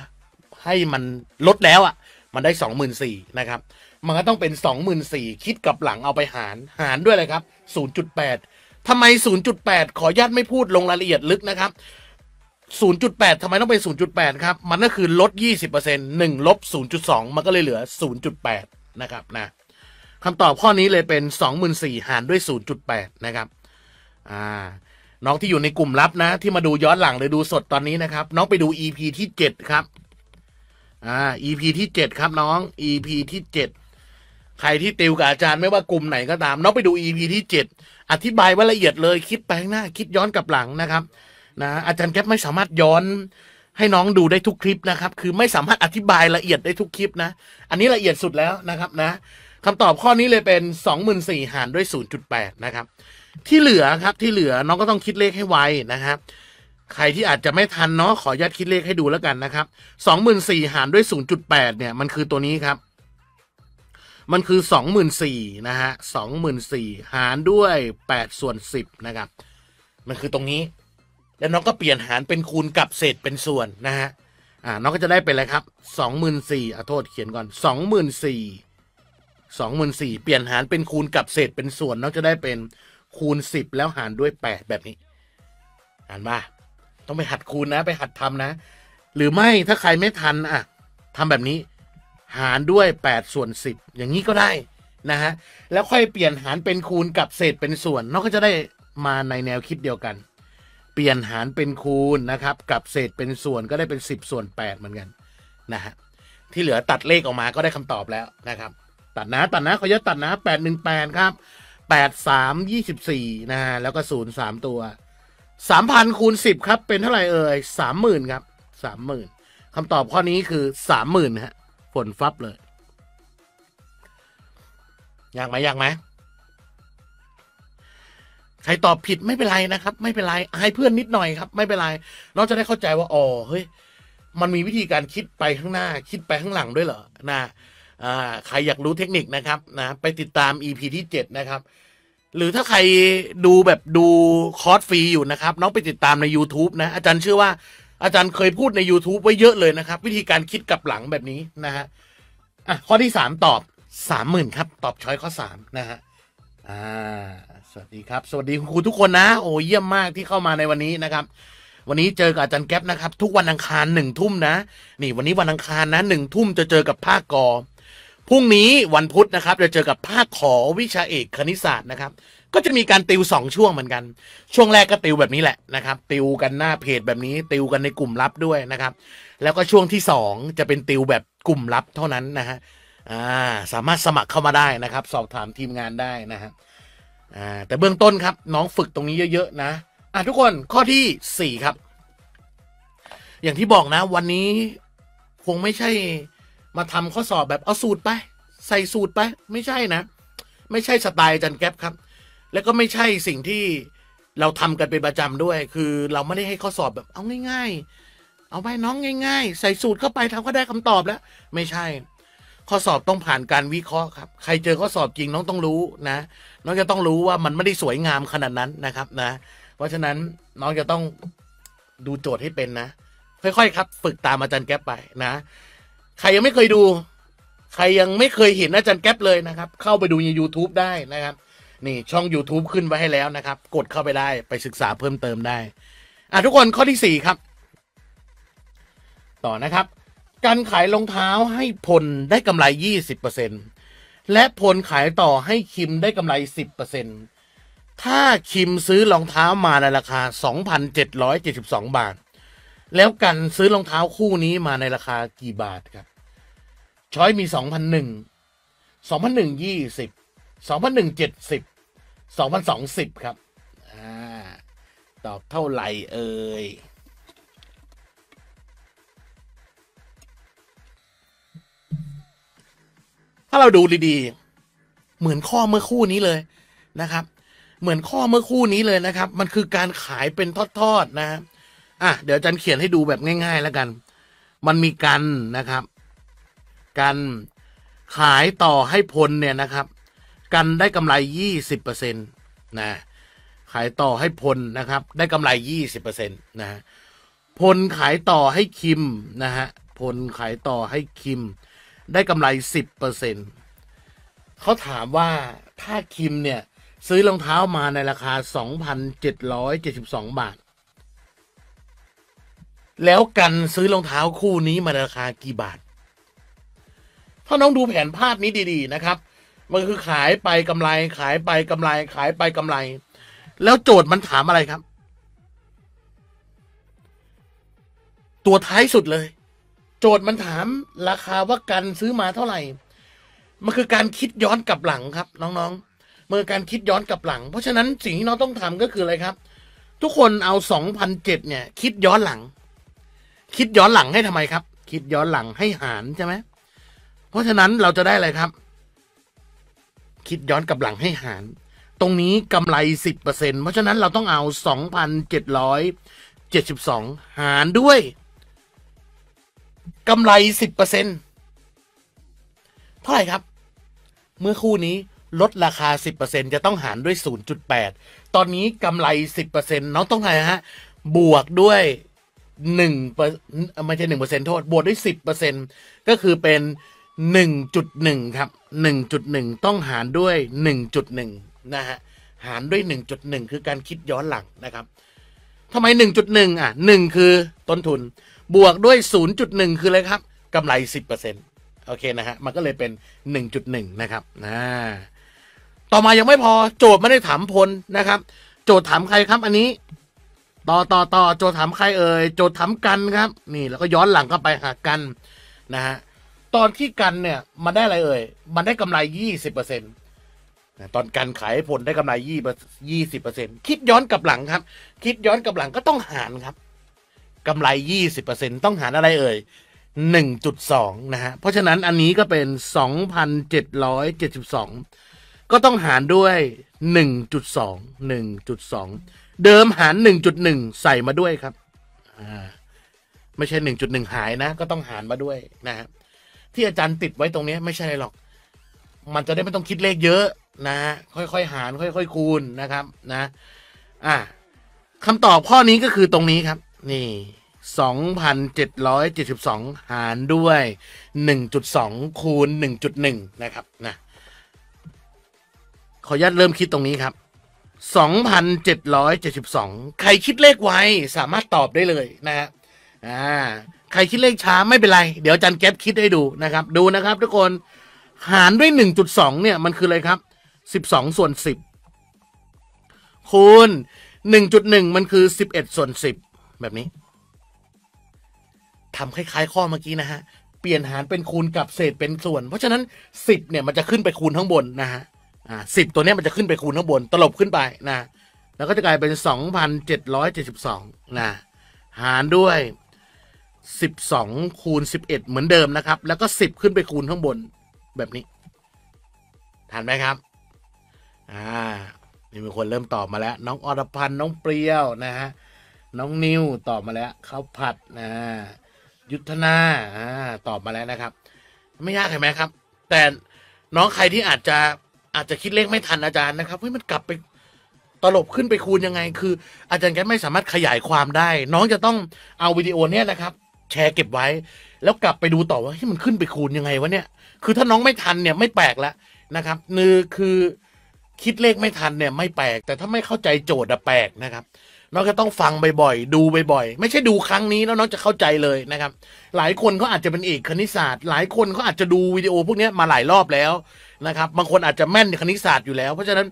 ให้มันลดแล้วอะ่ะ มันได้สองหมื่นสี่นะครับ มันก็ต้องเป็นสองหมื่นสี่คิดกลับหลังเอาไปหาร หารด้วยเลยครับศูนย์จุดแปดทำไมศูขออนุญาตไม่พูดลงรายละเอียดลึกนะครับศูนย์จุดแปดทำไมต้องเป็นศูนจุดแปดครับ มันก็คือลดยี่สิบเเปอร์ซ็นนหึ่งลบศูนจุดสองมันก็เลยเหลือศูนย์จุดดแปนะครับนะคำตอบข้อนี้เลยเป็นสองหม่นสี่หารด้วยศูนจุดแปดนะครับ อ่าน้องที่อยู่ในกลุ่มลับนะ ที่มาดูย้อนหลังหรือดูสดตอนนี้นะครับ น้องไปดู EP ที่เจ็ดครับอ่า EP ที่เจ็ดครับน้อง EP ที่เจ็ดใครที่ติวกับอาจารย์ไม่ว่ากลุ่มไหนก็ตามน้องไปดู EP ที่เจ็ดอธิบายว่าละเอียดเลย คิดไปข้างหน้า คิดย้อนกลับหลังนะครับนะอาจารย์แก๊ปไม่สามารถย้อนให้น้องดูได้ทุกคลิปนะครับ คือไม่สามารถอธิบายละเอียดได้ทุกคลิปนะ อันนี้ละเอียดสุดแล้วนะครับนะคำตอบข้อนี้เลยเป็น 24,000หารด้วย 0.8 นะครับที่เหลือครับที่เหลือน้องก็ต้องคิดเลขให้ไวนะครับใครที่อาจจะไม่ทันเนาะขอยัดคิดเลขให้ดูแล้วกันนะครับสองหมื่นสี่หารด้วยศูนย์จุดแปดเนี่ยมันคือตัวนี้ครับ มันคือสองหมื่นสี่นะฮะสองหมื่นสี่หารด้วยแปดส่วนสิบนะครับ มันคือตรงนี้ แล้วน้องก็เปลี่ยนหารเป็นคูณกับเศษเป็นส่วนนะฮะอ่าน้องก็จะได้เป็นอะไรครับสองหมื่นสี่อ่ะโทษเขียนก่อนสองหมื่นสี่สองหมื่นสี่เปลี่ยนหารเป็นคูณกับเศษเป็นส่วนน้องจะได้เป็นคูณสิบแล้วหารด้วยแปดแบบนี้อ่านมาต้องไปหัดคูณนะ ไปหัดทำนะ หรือไม่ถ้าใครไม่ทันอ่ะทำแบบนี้ หารด้วยแปดส่วนสิบอย่างนี้ก็ได้นะฮะแล้วค่อยเปลี่ยนหารเป็นคูณกับเศษเป็นส่วนเราก็จะได้มาในแนวคิดเดียวกัน เปลี่ยนหารเป็นคูณนะครับ กับเศษเป็นส่วนก็ได้เป็น 10 ส่วน 8 เหมือนกันนะฮะที่เหลือตัดเลขออกมาก็ได้คำตอบแล้วนะครับ ตัดนะตัดนะขอยัดตัดนะ818ครับแปดสามยี่สิบสี่นะฮะ แล้วก็ศูนย์สามตัวสามพันคูณสิบครับ เป็นเท่าไหร่เอ่ยสามหมื่นครับสามหมื่นคำตอบข้อนี้คือสามหมื่นฮะ ฝนฟับเลย อยากไหมอยากไหมใครตอบผิดไม่เป็นไรนะครับ ไม่เป็นไร ให้เพื่อนนิดหน่อยครับ ไม่เป็นไรน้องจะได้เข้าใจว่าอ๋อเฮ้ย มันมีวิธีการคิดไปข้างหน้า คิดไปข้างหลังด้วยเหรอนะใครอยากรู้เทคนิคนะครับนะไปติดตาม EP ที่ 7 นะครับ หรือถ้าใครดูแบบดูคอร์สฟรีอยู่ นะครับ น้องไปติดตามใน YouTube นะ อาจารย์เชื่อว่าอาจารย์เคยพูดใน YouTube ไว้เยอะเลยนะครับ วิธีการคิดกลับหลังแบบนี้นะฮะอ่ะข้อที่ 3 ตอบ 30,000ครับ ตอบช้อยข้อ 3 นะฮะอ่าสวัสดีครับสวัสดีคุณครูทุกคนนะโอ้เยี่ยมมากที่เข้ามาในวันนี้นะครับ วันนี้เจอกับอาจารย์แก๊ปนะครับทุกวันอังคารหนึ่งทุ่มนะ นี่วันนี้วันอังคารนะหนึ่งทุ่มจะเจอกับภาคกอพรุ่งนี้วันพุธนะครับจะเจอกับภาคขอวิชาเอกคณิตศาสตร์นะครับ ก็จะมีการติวสองช่วงเหมือนกัน ช่วงแรกก็ติวแบบนี้แหละนะครับ ติวกันหน้าเพจแบบนี้ ติวกันในกลุ่มลับด้วยนะครับ แล้วก็ช่วงที่สองจะเป็นติวแบบกลุ่มลับเท่านั้นนะฮะอ่าสามารถสมัครเข้ามาได้นะครับ สอบถามทีมงานได้นะฮะอ่าแต่เบื้องต้นครับ น้องฝึกตรงนี้เยอะๆนะอ่ะทุกคนข้อที่สี่ครับ อย่างที่บอกนะ วันนี้คงไม่ใช่มาทำข้อสอบแบบเอาสูตรไปใส่สูตรไปไม่ใช่นะไม่ใช่สไตล์จันแก๊บครับแล้วก็ไม่ใช่สิ่งที่เราทำกันเป็นประจำด้วยคือเราไม่ได้ให้ข้อสอบแบบเอาง่ายๆ เอาไปน้องง่าย ๆ ใส่สูตรเข้าไปทำก็ได้คำตอบแล้วไม่ใช่ ข้อสอบต้องผ่านการวิเคราะห์ครับใครเจอข้อสอบจริงน้องต้องรู้นะน้องจะต้องรู้ว่ามันไม่ได้สวยงามขนาดนั้นนะครับ นะ เพราะฉะนั้นน้องจะต้องดูโจทย์ให้เป็นนะ ค่อย ๆ ครับ ฝึกตามอาจารย์แก๊ปไปนะใครยังไม่เคยดู ใครยังไม่เคยเห็นอาจารย์แก๊ปเลยนะครับ เข้าไปดูใน YouTube ได้นะครับ นี่ช่อง YouTube ขึ้นไว้ให้แล้วนะครับ กดเข้าไปได้ไปศึกษาเพิ่มเติมได้อ่ะทุกคนข้อที่สี่ครับ ต่อนะครับ การขายรองเท้าให้พลได้กำไร20%และพลขายต่อให้คิมได้กำไร10%ถ้าคิมซื้อรองเท้ามาในราคา 2,772 บาทแล้วกันซื้อรองเท้าคู่นี้มาในราคากี่บาทครับช้อยมีสองพันหนึ่งสองพันหนึ่งยี่สิบสองพันหนึ่งเจ็ดสิบสองพันสองสิบครับ อ่าตอบเท่าไหร่เอ่ย ถ้าเราดูดีๆ เหมือนข้อเมื่อคู่นี้เลยนะครับ เหมือนข้อเมื่อคู่นี้เลยนะครับ มันคือการขายเป็นทอดๆนะครับอ่ะเดี๋ยวจันเขียนให้ดูแบบง่ายๆแล้วกัน มันมีกันนะครับ กันขายต่อให้พลเนี่ยนะครับกันได้กำไรยี่สิบเปอร์เซ็นตนะขายต่อให้พลนะครับได้กำไรยี่สิบเปอร์เซ็นตนะพลขายต่อให้คิมนะฮะพลขายต่อให้คิมได้กำไรสิบเปอร์เซ็นตเขาถามว่าถ้าคิมเนี่ยซื้อรองเท้ามาในราคาสองพันเจ็ดร้อยเจ็ดสิบสองบาทแล้วกันซื้อรองเท้าคู่นี้มาราคากี่บาท ถ้าน้องดูแผนภาพนี้ดีๆนะครับ มันคือขายไปกำไรขายไปกำไร ขายไปกำไร แล้วโจทย์มันถามอะไรครับ ตัวท้ายสุดเลย โจทย์มันถามราคาว่ากันซื้อมาเท่าไหร่ มันคือการคิดย้อนกลับหลังครับ น้องๆ เมื่อการคิดย้อนกลับหลัง เพราะฉะนั้น สิ่งที่น้องต้องทำก็คืออะไรครับ ทุกคนเอาสองพันเจ็ดเนี่ย คิดย้อนหลังคิดย้อนหลังให้ทำไมครับ คิดย้อนหลังให้หารใช่ไหม เพราะฉะนั้นเราจะได้อะไรครับ คิดย้อนกลับหลังให้หาร ตรงนี้กำไรสิบเปอร์เซ็นเพราะฉะนั้นเราต้องเอาสองพันเจ็ดร้อยเจ็ดสิบสองหารด้วยกำไรสิบเปอร์เซ็นเท่าไหร่ครับ เมื่อคู่นี้ลดราคา 10%จะต้องหารด้วย0.8 ตอนนี้กำไร10%น้องต้องไงฮะบวกด้วยหนึ่งเปอร์ไม่ใช่หนึ่งเปอร์เซ็นโทษบวกด้วยสิบเปอร์เซ็นก็คือเป็นหนึ่งจุดหนึ่งครับหนึ่งจุดหนึ่งต้องหารด้วยหนึ่งจุดหนึ่งนะฮะหารด้วยหนึ่งจุดหนึ่งคือการคิดย้อนหลังนะครับทำไมหนึ่งจุดหนึ่งอ่ะหนึ่งคือต้นทุน บวกด้วยศูนย์จุดหนึ่งคืออะไรครับกำไรสิบเปอร์เซ็นโอเคนะฮะมันก็เลยเป็นหนึ่งจุดหนึ่งนะครับนะต่อมายังไม่พอโจทย์ไม่ได้ถามพลนะครับ โจทย์ถามใครครับอันนี้ต่อต่อต่อโจทย์ถามใครเอ่ยโจทย์ถามกันครับนี่แล้วก็ย้อนหลังก็ไปหากันนะฮะตอนที่กันเนี่ยมันได้อะไรเอ่ยมันได้กำไรยี่สิบเปอร์เซ็นต์ตอนการขายผลได้กำไรยี่ยี่สิบเปอร์เซ็นคิดย้อนกลับหลังครับ คิดย้อนกลับหลังก็ต้องหารครับ กำไรยี่สิบเปอร์เซ็นต้องหารอะไรเอ่ยหนึ่งจุดสองนะฮะเพราะฉะนั้นอันนี้ก็เป็นสองพันเจ็ดร้อยเจ็ดสิบสองก็ต้องหารด้วยหนึ่งจุดสองหนึ่งจุดสองเดิมหาร 1.1 ใส่มาด้วยครับ อ่า ไม่ใช่ 1.1หายนะ ก็ต้องหารมาด้วยนะครับ ที่อาจารย์ติดไว้ตรงนี้ไม่ใช่หรอก มันจะได้ไม่ต้องคิดเลขเยอะ นะค่อยๆหาร ค่อยๆคูณนะครับ นะ อ่าคำตอบข้อนี้ก็คือตรงนี้ครับ นี่ 2,772หารด้วย1.2คูณ1.1 นะครับ นะ ขออนุญาตเริ่มคิดตรงนี้ครับ2,772 ใครคิดเลขไวสามารถตอบได้เลยนะฮะ อ่า ใครคิดเลขช้าไม่เป็นไร เดี๋ยวจันแก๊ปคิดให้ดูนะครับ ดูนะครับทุกคน หารด้วย 1.2 เนี่ยมันคืออะไรครับ 12ส่วน10คูณ1.1 มันคือ 11ส่วน10 แบบนี้ ทำคล้าย ๆ ข้อเมื่อกี้นะฮะ เปลี่ยนหารเป็นคูณกับเศษเป็นส่วน เพราะฉะนั้น 10 เนี่ยมันจะขึ้นไปคูณข้างบนนะฮะอ่าสิบตัวนี้มันจะขึ้นไปคูณข้างบนตลบขึ้นไปนะแล้วก็จะกลายเป็นสองพันเจ็ดร้อยเจ็ดสิบสองนะ หารด้วยสิบสองคูณสิบเอ็ดเหมือนเดิมนะครับ แล้วก็สิบขึ้นไปคูณข้างบนแบบนี้ทันไหมครับ อ่านี่มีคนเริ่มตอบมาแล้ว น้องอรพันธ์น้องเปรี้ยวนะฮะน้องนิวตอบมาแล้วข้าวผัดนะยุทธนาอ่าตอบมาแล้วนะครับ ไม่ยากใช่ไหมครับ แต่น้องใครที่อาจจะอาจจะคิดเลขไม่ทันอาจารย์นะครับเฮ้ยมันกลับไปตลบขึ้นไปคูณยังไง คืออาจารย์แกไม่สามารถขยายความได้ น้องจะต้องเอาวิดีโอเนี่ยนะครับ แชร์เก็บไว้ แล้วกลับไปดูต่อว่าที่มันขึ้นไปคูณยังไงวะเนี่ยคือถ้าน้องไม่ทันเนี่ยไม่แปลกละนะครับนือคือคิดเลขไม่ทันเนี่ย ไม่แปลกแต่ถ้าไม่เข้าใจโจทย์อะแปลกนะครับน้องก็ต้องฟังบ่อยๆดูบ่อยๆไม่ใช่ดูครั้งนี้แล้วน้องจะเข้าใจเลยนะครับ หลายคนเขาอาจจะเป็นเอกคณิตศาสตร์หลายคนเขาอาจจะดูวิดีโอพวกนี้มาหลายรอบแล้วนะครับบางคนอาจจะแม่นในคณิตศาสตร์อยู่แล้ว เพราะฉะนั้น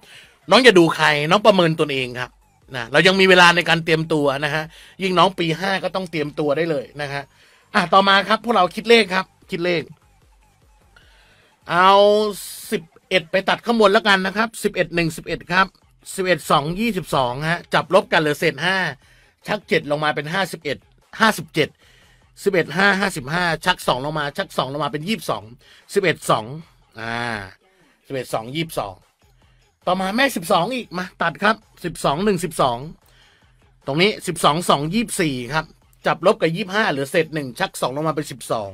น้องอย่าดูใครน้องประเมินตนเองครับนะเรายังมีเวลาในการเตรียมตัวนะฮะยิ่งน้องปีห้าก็ต้องเตรียมตัวได้เลยนะฮะอ่ะต่อมาครับพวกเราคิดเลขครับ คิดเลข เอาสิบเอ็ดไปตัดข้างบนแล้วกันนะครับสิบเอ็ดหนึ่งสิบเอ็ดครับสิบเอ็ดสองยี่สิบสองฮะจับลบกันเหลือเศษห้าชักเจ็ดลงมาเป็นห้าสิบเอ็ดห้าสิบเจ็ดสิบเอ็ดห้าห้าสิบห้าชักสองลงมาชักสองลงมาเป็นยี่สิบสองสิบเอ็ดสองอ่าสิบเอ็ดสองยี่สิบสอง ต่อมาแม่สิบสองอีกมาตัดครับ สิบสองหนึ่งสิบสอง ตรงนี้สิบสองสองยี่สิบสี่ครับ จับลบกับยี่ห้าเหลือเศษหนึ่งชักสองลงมาเป็นสิบสอง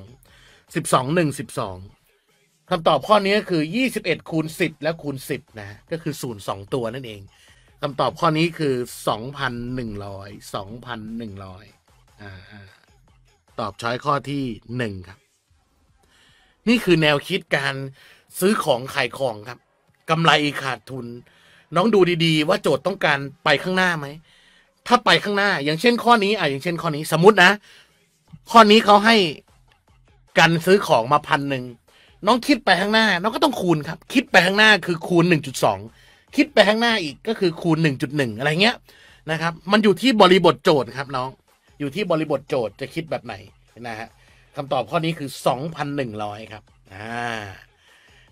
สิบสองหนึ่งสิบสองคำตอบข้อนี้ก็คือยี่สิบเอ็ดคูณสิบและคูณสิบนะก็คือศูนย์สองตัวนั่นเอง คำตอบข้อนี้คือสองพันหนึ่งร้อยสองพันหนึ่งร้อย อ่า ตอบช้อยข้อที่หนึ่งครับนี่คือแนวคิดการซื้อของขายของครับ กำไรขาดทุน น้องดูดี ๆ ว่าโจทย์ต้องการไปข้างหน้าไหม ถ้าไปข้างหน้า อย่างเช่นข้อนี้อ่ะอย่างเช่นข้อนี้สมมตินะ ข้อนี้เขาให้การซื้อของมาพันหนึ่งน้องคิดไปข้างหน้า น้องก็ต้องคูณครับ คิดไปข้างหน้าคือคูณองคิดไปข้างหน้าอีกก็คือคูณ่งอะไรเงี้ยนะครับ มันอยู่ที่บริบทโจทย์ครับน้องอยู่ที่บริบทโจทย์จะคิดแบบไหนนะฮะคำตอบข้อนี้คือ 2,100 ครับ อ่า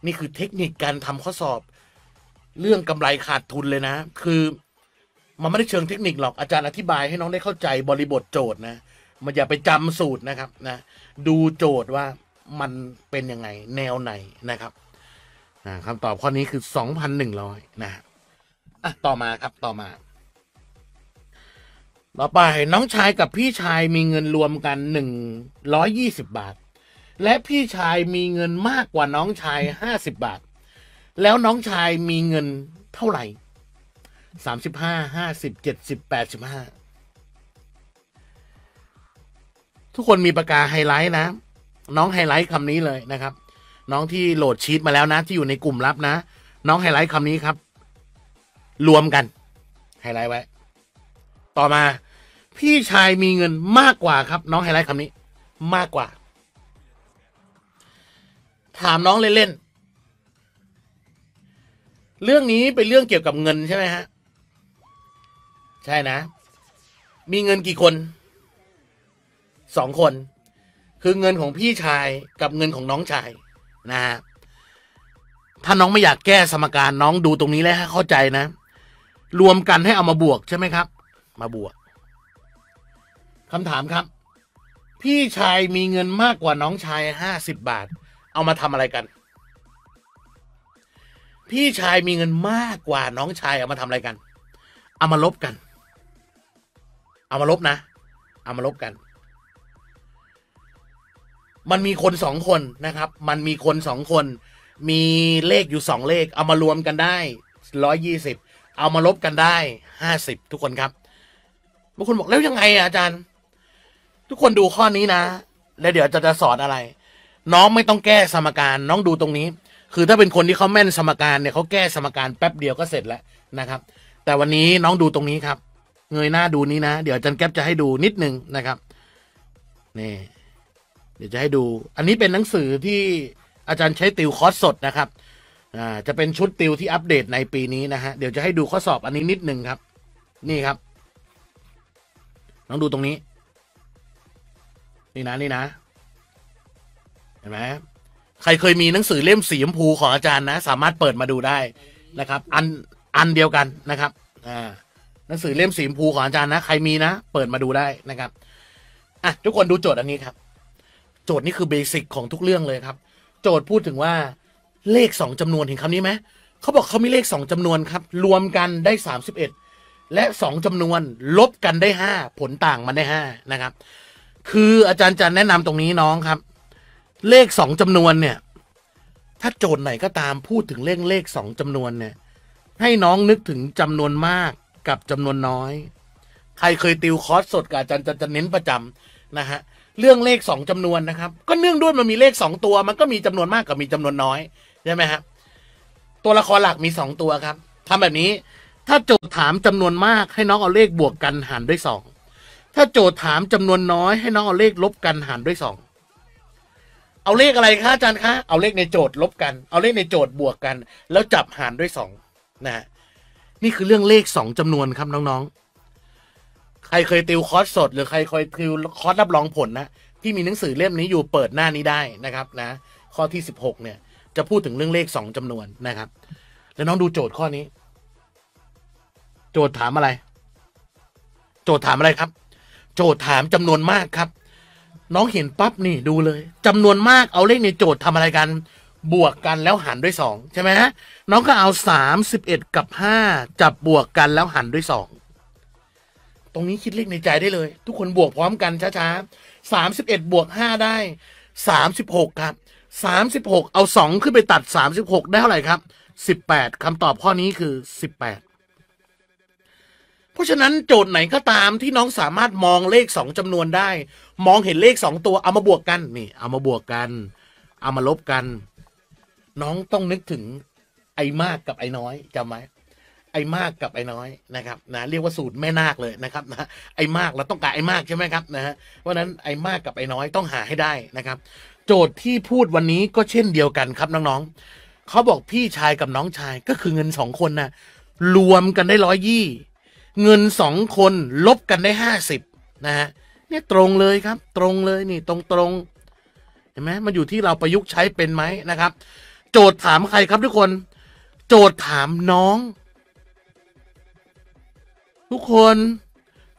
นี่คือเทคนิคการทำข้อสอบเรื่องกำไรขาดทุนเลยนะ คือ มันไม่ได้เชิงเทคนิคหรอกอาจารย์อธิบายให้น้องได้เข้าใจบริบทโจทย์นะ มันอย่าไปจำสูตรนะครับนะ ดูโจทย์ว่ามันเป็นยังไง แนวไหนนะครับคำตอบข้อนี้คือ 2,100นะอ่ะ ต่อมาครับ ต่อมาต่อไปน้องชายกับพี่ชายมีเงินรวมกันหนึ่งร้อยยี่สิบบาท และพี่ชายมีเงินมากกว่าน้องชายห้าสิบบาท แล้วน้องชายมีเงินเท่าไหร่สามสิบห้าห้าสิบเจ็ดสิบแปดสิบห้าทุกคนมีประกาไฮไลท์นะ น้องไฮไลท์คำนี้เลยนะครับ น้องที่โหลดชีตมาแล้วนะ ที่อยู่ในกลุ่มลับนะ น้องไฮไลท์คำนี้ครับ รวมกันไฮไลท์ไว้ ต่อมาพี่ชายมีเงินมากกว่าครับ น้องไฮไลท์คำนี้ มากกว่า ถามน้องเล่นๆเรื่องนี้เป็นเรื่องเกี่ยวกับเงินใช่ไหมฮะ ใช่นะ มีเงินกี่คน สองคน คือเงินของพี่ชายกับเงินของน้องชายนะฮะ ถ้าน้องไม่อยากแก้สมการน้องดูตรงนี้แล้วเข้าใจนะ รวมกันให้เอามาบวกใช่ไหมครับ มาบวกคำถามครับ พี่ชายมีเงินมากกว่าน้องชายห้าสิบบาท เอามาทำอะไรกัน พี่ชายมีเงินมากกว่าน้องชายเอามาทำอะไรกัน เอามาลบกัน เอามาลบนะ เอามาลบกัน มันมีคนสองคนนะครับ มันมีคนสองคน มีเลขอยู่สองเลขเอามารวมกันได้ร้อยยี่สิบเอามาลบกันได้ห้าสิบทุกคนครับบางคนบอกแล้วยังไงอาจารย์ทุกคนดูข้อนี้นะ แล้วเดี๋ยวจะจะสอนอะไร น้องไม่ต้องแก้สมการ น้องดูตรงนี้คือถ้าเป็นคนที่เขาแม่นสมการเนี่ยเขาแก้สมการแป๊บเดียวก็เสร็จแล้วนะครับ แต่วันนี้น้องดูตรงนี้ครับเงยหน้าดูนี้นะเดี๋ยวอาจารย์แก๊ปจะให้ดูนิดนึงนะครับนี่เดี๋ยวจะให้ดูอันนี้เป็นหนังสือที่อาจารย์ใช้ติวคอร์สสดนะครับอ่าจะเป็นชุดติวที่อัปเดตในปีนี้นะฮะเดี๋ยวจะให้ดูข้อสอบอันนี้นิดนึงครับ นี่ครับ น้องดูตรงนี้นี่นะนี่นะเห็นไหมใครเคยมีหนังสือเล่มสีชมพูของอาจารย์นะ สามารถเปิดมาดูได้นะครับ อันอันเดียวกันนะครับอ่าหนังสือเล่มสีชมพูของอาจารย์นะใครมีนะ เปิดมาดูได้นะครับอ่ะทุกคนดูโจทย์อันนี้ครับ โจทย์นี่คือเบสิกของทุกเรื่องเลยครับ โจทย์พูดถึงว่าเลขสองจำนวนเห็นคำนี้ไหมเขาบอกเขามีเลขสองจำนวนครับ รวมกันได้สามสิบเอ็ดและสองจำนวนลบกันได้ห้าผลต่างมันได้ห้านะครับคืออาจารย์จันแนะนำตรงนี้น้องครับ เลขสองจำนวนเนี่ยถ้าโจทย์ไหนก็ตามพูดถึงเลขเลขสองจำนวนเนี่ยให้น้องนึกถึง จำนวนมากกับจำนวนน้อย ใครเคยติวคอร์สสดกับอาจารย์จันจะเน้นประจำนะฮะเรื่องเลขสองจำนวนนะครับ ก็เนื่องด้วยมันมีเลขสองตัวมันก็มีจำนวนมากกับมีจำนวนน้อยใช่ไหมครับตัวละครหลักมีสองตัวครับทำแบบนี้ถ้าโจทย์ถามจำนวนมากให้น้องเอาเลขบวกกันหารด้วยสองถ้าโจทย์ถามจำนวนน้อยให้น้องเอาเลขลบกันหารด้วยสอง เอาเลขอะไรคะอาจารย์คะเอาเลขในโจทย์ลบกัน เอาเลขในโจทย์บวกกัน แล้วจับหารด้วยสองนะนี่คือเรื่องเลขสองจำนวนครับ น้องๆ ใครเคยติวคอร์สสด หรือใครเคยติวคอร์สรับรองผลนะที่มีหนังสือเล่มนี้อยู่เปิดหน้านี้ได้นะครับนะข้อที่สิบหกเนี่ย จะพูดถึงเรื่องเลขสองจำนวนนะครับ แล้วน้องดูโจทย์ข้อนี้ โจทย์ถามอะไร โจทย์ถามอะไรครับโจทย์ถามจำนวนมากครับ น้องเห็นปั๊บนี่ดูเลย จำนวนมากเอาเลขในโจทย์ทำอะไรกัน บวกกันแล้วหารด้วยสองใช่ไหมฮะน้องก็เอาสามสิบเอ็ดกับห้าจับบวกกันแล้วหารด้วยสองตรงนี้คิดเลขในใจได้เลย ทุกคนบวกพร้อมกันช้าๆสามสิบเอ็ดบวกห้าได้สามสิบหกครับสามสิบหกเอาสองขึ้นไปตัดสามสิบหกได้เท่าไหร่ครับสิบแปดคำตอบข้อนี้คือสิบแปดราะฉะนั้นโจทย์ไหนก็ตามที่น้องสามารถมองเลขสองจำนวนได้ มองเห็นเลขสองตัวเอามาบวกกันนี่เอามาบวกกัน เอามาลบกัน น้องต้องนึกถึงไอ้มากกับไอ้น้อยจำไหมไอ้มากกับไอ้น้อยนะครับนะเรียกว่าสูตรแม่นาคเลยนะครับนะไอ้มากเราต้องการไอ้มากใช่ไหมครับนะฮะเพราะนั้นไอ้มากกับไอ้น้อยต้องหาให้ได้นะครับ โจทย์ที่พูดวันนี้ก็เช่นเดียวกันครับน้องๆเขาบอกพี่ชายกับน้องชายก็คือเงินสองคนนะรวมกันได้ร้อยยี่เงินสองคนลบกันได้ห้าสิบนะฮะเนี่ยตรงเลยครับ ตรงเลยนี่ตรงตรงเห็นไหมมันอยู่ที่เราประยุกต์ใช้เป็นไหมนะครับ โจทย์ถามใครครับทุกคน โจทย์ถามน้อง ทุกคน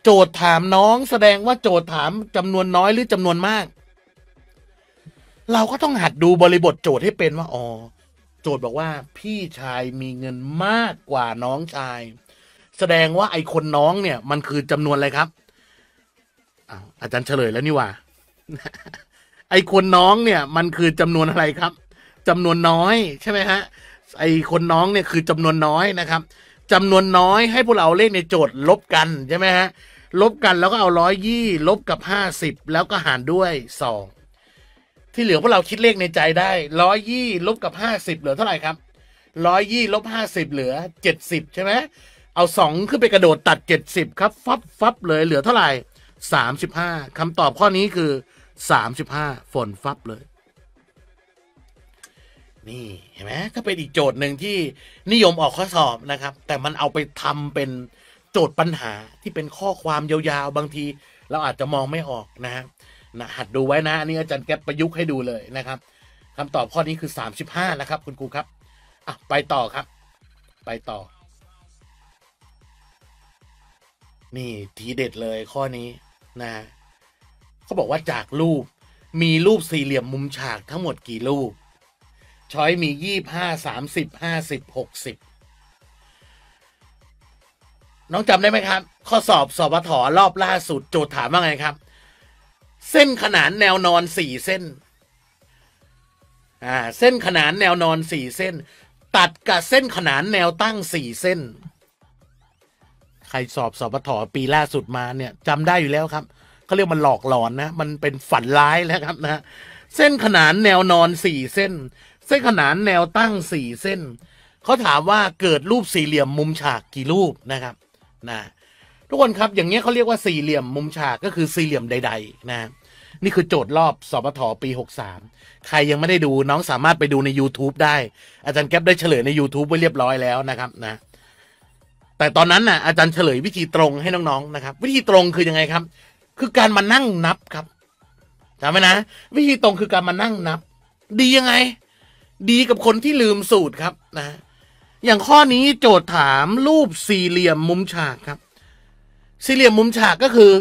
โจทย์ถามน้องแสดงว่าโจทย์ถามจำนวนน้อยหรือ จำนวนมาก เราก็ต้องหัดดูบริบทโจทย์ให้เป็นว่าอ๋อโจทย์บอกว่า พี่ชายมีเงินมากกว่าน้องชายแสดงว่าไอคนน้องเนี่ยมันคือจำนวนอะไรครับอาอาจารย์เฉลยแล้วนี่ว่า ไอคนน้องเนี่ยมันคือจำนวนอะไรครับจำนวนน้อย ใช่ไหมฮะ ไอคนน้องเนี่ยคือจำนวนน้อยนะครับจำนวนน้อยให้พวกเราเลขในโจทย์ ลบกันใช่ไหมฮะ ลบกันแล้วก็เอาร้อยยี่ลบกับห้าสิบแล้วก็หารด้วยสอง ที่เหลือพวกเราคิดเลขในใจได้ร้อยยี่ลบกับห้าสิบเหลือเท่าไหร่ครับ ร้อยยี่ลบห้าสิบเหลือเจ็ดสิบใช่ไหมเอาสองขึ้นไปกระโดด ตัดเจ็ดสิบครับ ฟับฟับเลย เหลือเท่าไหร่สามสิบห้าคำตอบข้อนี้คือสามสิบห้าฝนฟับเลย นี่เห็นไหมก็เป็นอีกโจทย์หนึ่งที่นิยมออกข้อสอบนะครับ แต่มันเอาไปทำเป็นโจทย์ปัญหาที่เป็นข้อความยาว ๆ บางที เราอาจจะมองไม่ออกนะฮะนะหัดดูไว้นะอันนี้อาจารย์แก๊ปประยุกต์ให้ดูเลยนะครับคำตอบข้อนี้คือ35บห้ะครับ คุณครูครับ อ่ะ ไปต่อครับ ไปต่อนี่ ทีเด็ดเลยข้อนี้นะเขาบอกว่าจากรูป มีรูปสี่เหลี่ยม มุมฉากทั้งหมดกี่รูปช้อยมียี่ห้าสามสิบห้าสิบหกสิบน้องจำได้ไหมครับ ข้อสอบสอบถอรอบล่าสุด โจทย์ถามว่าไงครับ เส้นขนานแนวนอนสี่เส้น อ่า เส้นขนานแนวนอนสี่เส้น ตัดกับเส้นขนานแนวตั้งสี่เส้นใครสอบสอบปทปีล่าสุดมาเนี่ยจำได้อยู่แล้วครับเขาเรียกมันหลอกหลอนนะ มันเป็นฝันร้ายแล้วครับนะ เส้นขนานแนวนอนสี่เส้น เส้นขนานแนวตั้งสี่เส้นเขาถามว่าเกิดรูปสี่เหลี่ยมมุมฉากกี่รูปนะครับนะทุกคนครับอย่างนี้เขาเรียกว่าสี่เหลี่ยมมุมฉากก็คือสี่เหลี่ยมใด ๆนะ นี่คือโจทย์รอบสอบทปี63ใครยังไม่ได้ดูน้องสามารถไปดูใน YouTube ได้ อาจารย์แก๊ปได้เฉลยใน YouTube ไว้เรียบร้อยแล้วนะครับนะแต่ตอนนั้นน่ะอาจารย์เฉลยวิธีตรงให้น้องๆนะครับ วิธีตรงคือยังไงครับ คือการมานั่งนับครับจำไว้นะ วิธีตรงคือการมานั่งนับ ดียังไง ดีกับคนที่ลืมสูตรครับนะอย่างข้อนี้โจทย์ถามรูปสี่เหลี่ยมมุมฉากครับ สี่เหลี่ยมมุมฉากก็คือ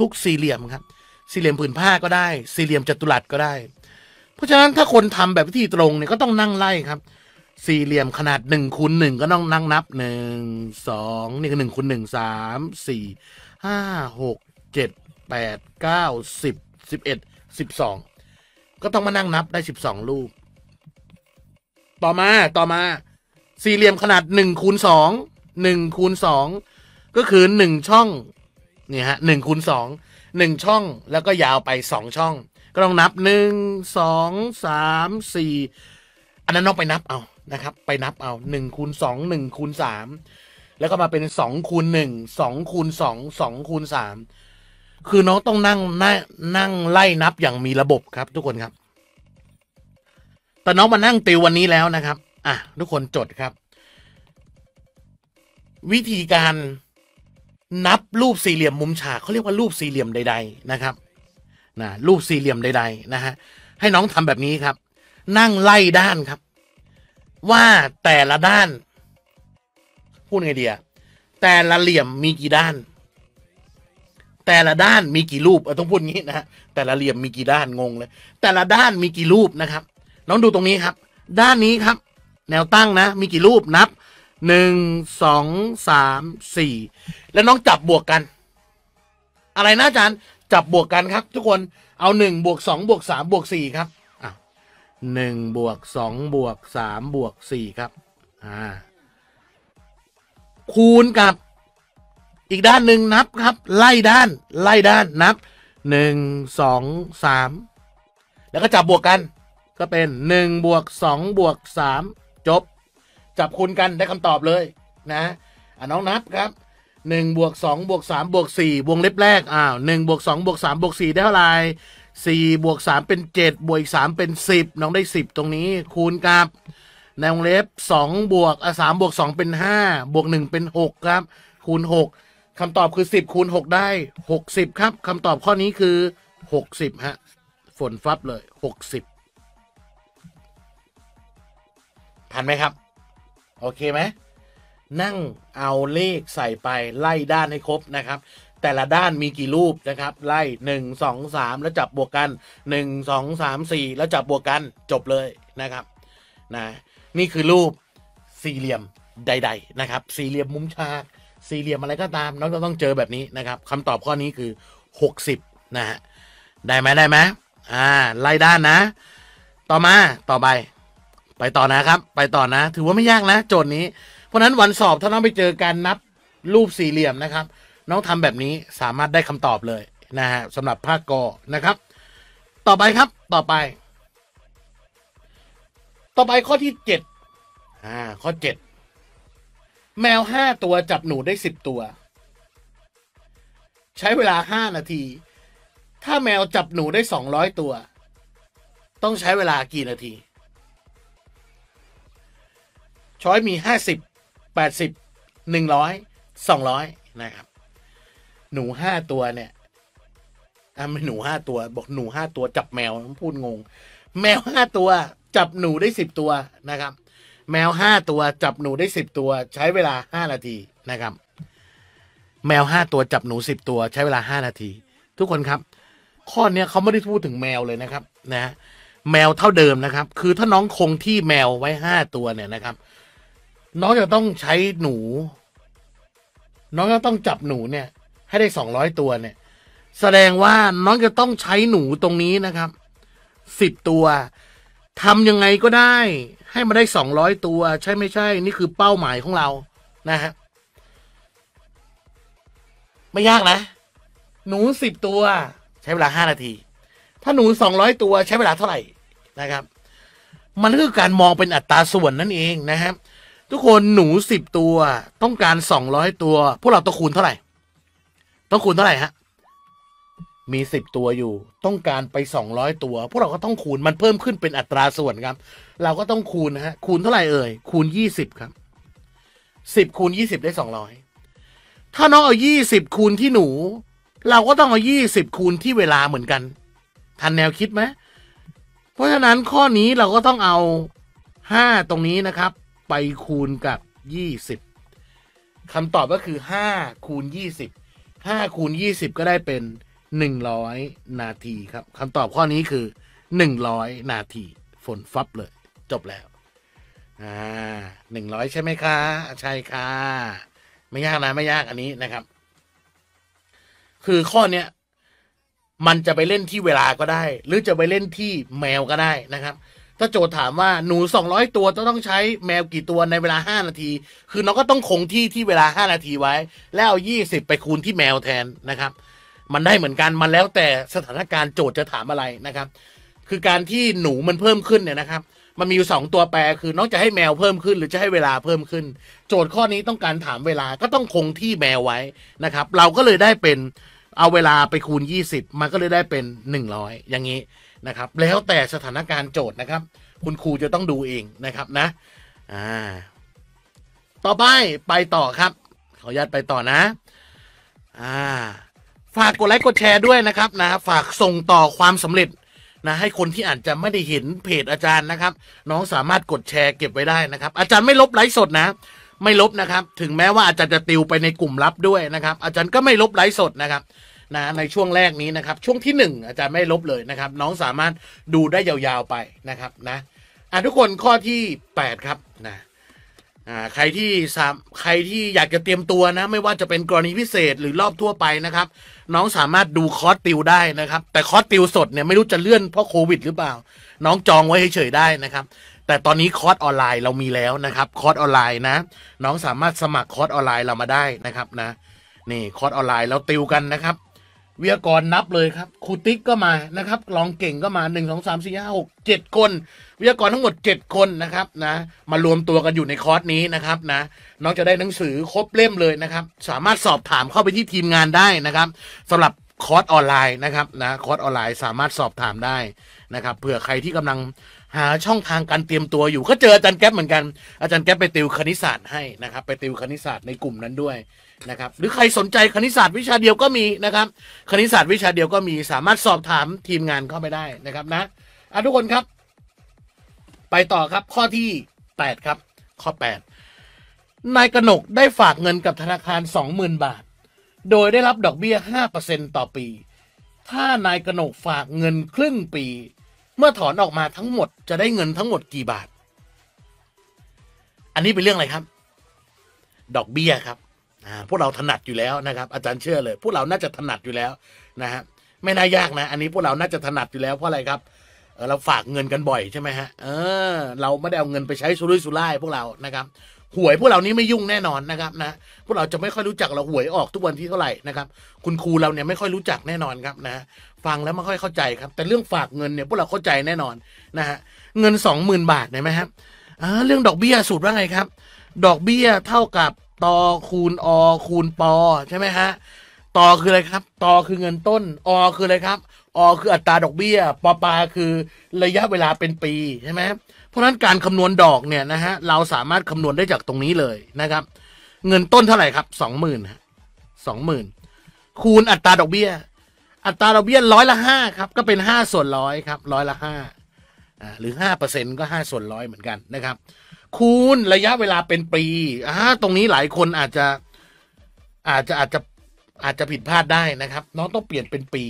ทุกๆสี่เหลี่ยมครับ สี่เหลี่ยมผืนผ้าก็ได้ สี่เหลี่ยมจัตุรัสก็ได้ เพราะฉะนั้นถ้าคนทำแบบวิธีตรงเนี่ยก็ต้องนั่งไล่ครับสี่เหลี่ยมขนาดหนึ่งคูณหนึ่งก็ต้องนั่งนับหนึ่งสองนี่ก็หนึ่งคูณหนึ่งสามสี่ห้าหกเจ็ดแปดเก้าสิบสิบเอ็ดสิบสองก็ต้องมานั่งนับได้สิบสองลูก ต่อมาต่อมา สี่เหลี่ยมขนาดหนึ่งคูณสองหนึ่งคูณสองก็คือหนึ่งช่องนี่ฮะหนึ่งคูณสองหนึ่งช่องแล้วก็ยาวไปสองช่อง ก็ต้องนับหนึ่งสองสามสี่อันนั้นต้องไปนับเอานะครับไปนับเอาหนึ่งคูณสองหนึ่งคูณสามแล้วก็มาเป็นสองคูณหนึ่งสองคูณสองสองคูณสามคือน้องต้องนั่งนั่งนั่งไล่นับอย่างมีระบบครับทุกคนครับ แต่น้องมานั่งติววันนี้แล้วนะครับอ่ะทุกคนจดครับ วิธีการนับรูปสี่เหลี่ยมมุมฉากเขาเรียกว่ารูปสี่เหลี่ยมใดๆนะครับนะรูปสี่เหลี่ยมใดๆนะฮะให้น้องทำแบบนี้ครับ นั่งไล่ด้านครับว่าแต่ละด้าน พูดไงเดีย แต่ละเหลี่ยมมีกี่ด้าน แต่ละด้านมีกี่รูปเออต้องพูดงี้นะฮะแต่ละเหลี่ยมมีกี่ด้านงงเลย แต่ละด้านมีกี่รูปนะครับ น้องดูตรงนี้ครับ ด้านนี้ครับ แนวตั้งนะ มีกี่รูปนับหนึ่งสองสามสี่แล้วน้องจับบวกกัน อะไรนะอาจารย์จับบวกกันครับ ทุกคนเอาหนึ่งบวกสองบวกสามบวกสี่ครับ1บวก2บวก3บวก4ครับอ่าคูณกับอีกด้านหนึ่งนับครับไล่ด้านไล่ด้านนับ 1 2 3 แล้วก็จับบวกกันก็เป็น1บวก2บวก3จบ จับคูณกันได้คำตอบเลยนะอ่ะน้องนับครับ1บวก2บวก3บวก4วงเล็บแรกอ้าว1บวก2บวก3บวก4ได้เท่าไหร่สี่บวกสามเป็นเจ็ดบวกอีกสามเป็นสิบน้องได้สิบตรงนี้คูณกับในวงเล็บสองบวกสามบวกสองเป็นห้าบวกหนึ่งเป็นหกครับ คูณหกคำตอบคือสิบคูณหกได้หกสิบครับคำตอบข้อนี้คือหกสิบฮะฝนฟับเลยหกสิบทันไหมครับ โอเคไหม นั่งเอาเลขใส่ไปไล่ด้านให้ครบนะครับแต่ละด้านมีกี่รูปนะครับ ไล่หนึ่งสอสามแล้วจับบวกกันหนึ่งสอสามสี่แล้วจับบวกกันจบเลยนะครับนะนี่คือรูปสี่เหลี่ยมใด ๆนะครับ สี่เหลี่ยมมุมฉากสี่เหลี่ยมอะไรก็ตามน้องจะต้องเจอแบบนี้นะครับคำตอบข้อนี้คือ60นะฮะได้ไหมได้ไหมอ่าไล่ด้านนะ ต่อมาต่อไป ไปต่อนะครับ ไปต่อนะ ถือว่าไม่ยากนะโจทย์นี้เพราะนั้นวันสอบถ้าน้องไปเจอการนับรูปสี่เหลี่ยมนะครับน้องทำแบบนี้สามารถได้คำตอบเลยนะฮะสำหรับ ภาคกอนะครับ ต่อไปครับ ต่อไป ต่อไปข้อที่เจ็ดอ่าข้อเจ็ดแมวห้าตัวจับหนูได้สิบตัว ใช้เวลาห้านาที ถ้าแมวจับหนู ได้สองร้อยตัว ต้องใช้เวลากี่นาที ช้อยมีห้าสิบแปดสิบหนึ่งร้อยสองร้อยนะครับหนูห้าตัวเนี่ยอ่ะไม่หนูห้าตัว บอกหนูห้าตัวจับแมวพูดงง แมวห้าตัว จับหนูได้สิบตัวนะครับ แมวห้าตัวจับหนูได้สิบตัว ใช้เวลาห้านาทีนะครับ แมวห้าตัวจับหนูสิบตัว ใช้เวลาห้านาที ทุกคนครับ ข้อเนี้ยเขาไม่ได้พูดถึงแมวเลยนะครับ นะ แมวเท่าเดิมนะครับ คือถ้าน้องคงที่แมวไว้ห้าตัวเนี่ยนะครับ น้องจะต้องใช้หนู น้องจะต้องจับหนูเนี่ยให้ได้สองร้อยตัวเนี่ย แสดงว่าน้องจะต้องใช้หนูตรงนี้นะครับสิบตัวทำยังไงก็ได้ให้มาได้สองร้อยตัว ใช่ไม่ใช่ นี่คือเป้าหมายของเรานะฮะไม่ยากนะหนูสิบตัว ใช้เวลาห้านาที ถ้าหนูสองร้อยตัวใช้เวลาเท่าไหร่นะครับ มันคือการมองเป็นอัตราส่วนนั่นเองนะครับทุกคนหนูสิบตัว ต้องการสองร้อยตัวพวกเราต้องคูณเท่าไหร่ต้องคูณเท่าไหร่ฮะ มีสิบตัวอยู่ ต้องการไปสองร้อยตัว พวกเราก็ต้องคูณมันเพิ่มขึ้นเป็นอัตราส่วนครับ เราก็ต้องคูณนะฮะ คูณเท่าไหร่เอ่ย คูณยี่สิบครับ สิบคูณยี่สิบได้สองร้อย ถ้าน้องเอายี่สิบคูณที่หนู เราก็ต้องเอายี่สิบคูณที่เวลาเหมือนกัน ทันแนวคิดไหม เพราะฉะนั้นข้อนี้เราก็ต้องเอาห้าตรงนี้นะครับ ไปคูณกับยี่สิบคำตอบก็คือห้าคูณยี่สิบห้าคูณยี่สิบก็ได้เป็นหนึ่งร้อยนาทีครับคำตอบข้อนี้คือหนึ่งร้อยนาที ฝนฟับ เลย จบแล้ว อ่าหนึ่งร้อยใช่ไหมคะใช่ค่ะ ไม่ยากนะ ไม่ยากอันนี้นะครับ คือข้อเนี้ย มันจะไปเล่นที่เวลาก็ได้ หรือจะไปเล่นที่แมวก็ได้นะครับถ้าโจทย์ถามว่าหนูสองร้อยตัวจะต้องใช้แมวกี่ตัวในเวลาห้านาที คือน้องก็ต้องคงที่ที่เวลาห้านาทีไว้ แล้วเอายี่สิบไปคูณที่แมวแทนนะครับ มันได้เหมือนกันมันแล้วแต่สถานการณ์โจทย์จะถามอะไรนะครับ คือการที่หนูมันเพิ่มขึ้นเนี่ยนะครับ มันมีอยู่สองตัวแปร คือนอกจากให้แมวเพิ่มขึ้นหรือจะให้เวลาเพิ่มขึ้น โจทย์ข้อนี้ต้องการถามเวลา ก็ต้องคงที่แมวไว้นะครับ เราก็เลยได้เป็นเอาเวลาไปคูณ 20 มันก็เลยได้เป็น 100 อย่างนี้นะครับแล้วแต่สถานการณ์โจทย์นะครับ คุณครูจะต้องดูเองนะครับนะอ่าต่อไปไปต่อครับ ขออนุญาตไปต่อนะอ่าฝากกดไลค์กดแชร์ด้วยนะครับนะฝากส่งต่อความสำเร็จนะให้คนที่อาจจะไม่ได้เห็น เพจอาจารย์นะครับ น้องสามารถกดแชร์เก็บไว้ได้นะครับ อาจารย์ไม่ลบไลฟ์สดนะ ไม่ลบนะครับ ถึงแม้ว่าอาจารย์จะติวไปในกลุ่มลับด้วยนะครับ อาจารย์ก็ไม่ลบไลฟ์สดนะครับนะในช่วงแรกนี้นะครับ ช่วงที่ 1 อาจารย์ไม่ลบเลยนะครับ น้องสามารถดูได้ยาวๆไปนะครับนะอ่ะทุกคนข้อที่ 8 ครับนะอ่าใครที่สามใครที่อยากจะเตรียมตัวนะ ไม่ว่าจะเป็นกรณีพิเศษหรือรอบทั่วไปนะครับ น้องสามารถดูคอร์สติวได้นะครับ แต่คอร์สติวสดเนี่ยไม่รู้จะเลื่อนเพราะโควิด หรือเปล่า น้องจองไว้เฉยๆได้นะครับ แต่ตอนนี้คอร์สออนไลน์เรามีแล้วนะครับคอร์สออนไลน์นะ น้องสามารถสมัครคอร์สออนไลน์เรามาได้นะครับนะ นี่คอร์สออนไลน์เราติวกันนะครับเวียกรนับเลยครับ ครูติ๊กก็มานะครับลองเก่งก็มาหนึ่งสองสามสี่ห้าหกเจ็ดคนเวียกรทั้งหมดเจ็ดคนนะครับนะ มารวมตัวกันอยู่ในคอร์สนี้นะครับนะ น้องจะได้หนังสือครบเล่มเลยนะครับ สามารถสอบถามเข้าไปที่ทีมงานได้นะครับ สำหรับคอร์สออนไลน์นะครับนะ คอร์สออนไลน์ สามารถสอบถามได้นะครับ เผื่อใครที่กำลังหาช่องทางการเตรียมตัวอยู่ ก็เจออาจารย์แก๊ปเหมือนกัน อาจารย์แก๊ปไปติวคณิตศาสตร์ให้นะครับ ไปติวคณิตศาสตร์ในกลุ่มนั้นด้วยนะครับหรือใครสนใจคณิตศาสตร์วิชาเดียวก็มีนะครับ คณิตศาสตร์วิชาเดียวก็มีสามารถสอบถามทีมงานเข้าไปได้นะครับนะอ่ะทุกคนครับ ไปต่อครับข้อที่ 8 ครับ ข้อ 8 นายกนกได้ฝากเงินกับธนาคาร 20,000บาท โดยได้รับดอกเบี้ย 5%ต่อปี ถ้านายกนกฝากเงินครึ่งปี เมื่อถอนออกมาทั้งหมดจะได้เงินทั้งหมดกี่บาท อันนี้เป็นเรื่องอะไรครับ ดอกเบี้ยครับพวกเราถนัดอยู่แล้วนะครับ อาจารย์เชื่อเลย พวกเราน่าจะถนัดอยู่แล้วนะฮะไม่น่ายากนะ อันนี้พวกเราน่าจะถนัดอยู่แล้วเพราะอะไรครับเราฝากเงินกันบ่อยใช่ไหมฮะเออเราไม่ได้เอาเงินไปใช้สุรุ่ยสุร่ายพวกเรานะครับหวยพวกเรานี้ไม่ยุ่งแน่นอนนะครับนะพวกเราจะไม่ค่อยรู้จักเราหวยออกทุกวันที่เท่าไหร่นะครับ คุณครูเราเนี่ยไม่ค่อยรู้จักแน่นอนครับนะ ฟังแล้วไม่ค่อยเข้าใจครับ แต่เรื่องฝากเงินเนี่ยพวกเราเข้าใจแน่นอนนะฮะเงินสองหมื่นบาทเห็นไหมครับเรื่องดอกเบี้ยสูตรว่าไงครับ ดอกเบี้ยเท่ากับตอคูณ อ คูณปอใช่ไหมฮะตอคืออะไรครับตอคือเงินต้นอคืออะไรครับอคืออัตราดอกเบี้ยปอปาคือระยะเวลาเป็นปีใช่ไหมเพราะนั้นการคำนวณดอกเนี่ยนะฮะเราสามารถคำนวณได้จากตรงนี้เลยนะครับ เงินต้นเท่าไหร่ครับสองหมื่นสองหมื่นคูณอัตราดอกเบี้ย อัตราดอกเบี้ยร้อยละห้าครับก็เป็นห้าส่วนร้อยครับร้อยละห้าหรือห้าเปอร์เซ็นก็ห้าส่วนร้อยเหมือนกันนะครับคูณระยะเวลาเป็นปีอ่าตรงนี้หลายคนอาจจะอาจจะอาจจะอาจจะผิดพลาดได้นะครับ น้องต้องเปลี่ยนเป็นปี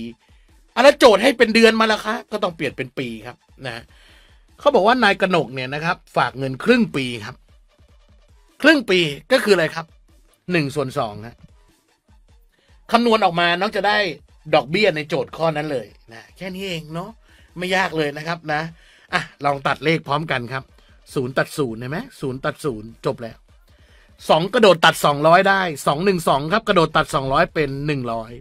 อะไรโจทย์ให้เป็นเดือนมาแล้วคะ ก็ต้องเปลี่ยนเป็นปีครับ นะเขาบอกว่านายกนกเนี่ยนะครับ ฝากเงินครึ่ง ปีครับ ครึ่งปีก็คืออะไรครับ หนึ่งส่วนสองฮะคำนวณออกมา น้องจะได้ดอก เบี้ยในโจทย์ข้อนั้นเลย นะ แค่นี้เองเนาะ ไม่ยากเลยนะครับ นะอ่ะลองตัดเลขพร้อมกันครับศูนย์ตัดศูนย์เห็นไหมศูนย์ตัดศูนย์จบแล้วสองกระโดดตัดสองร้อยได้สองหนึ่งสองครับกระโดดตัดสองร้อยเป็นหนึ่งร้อย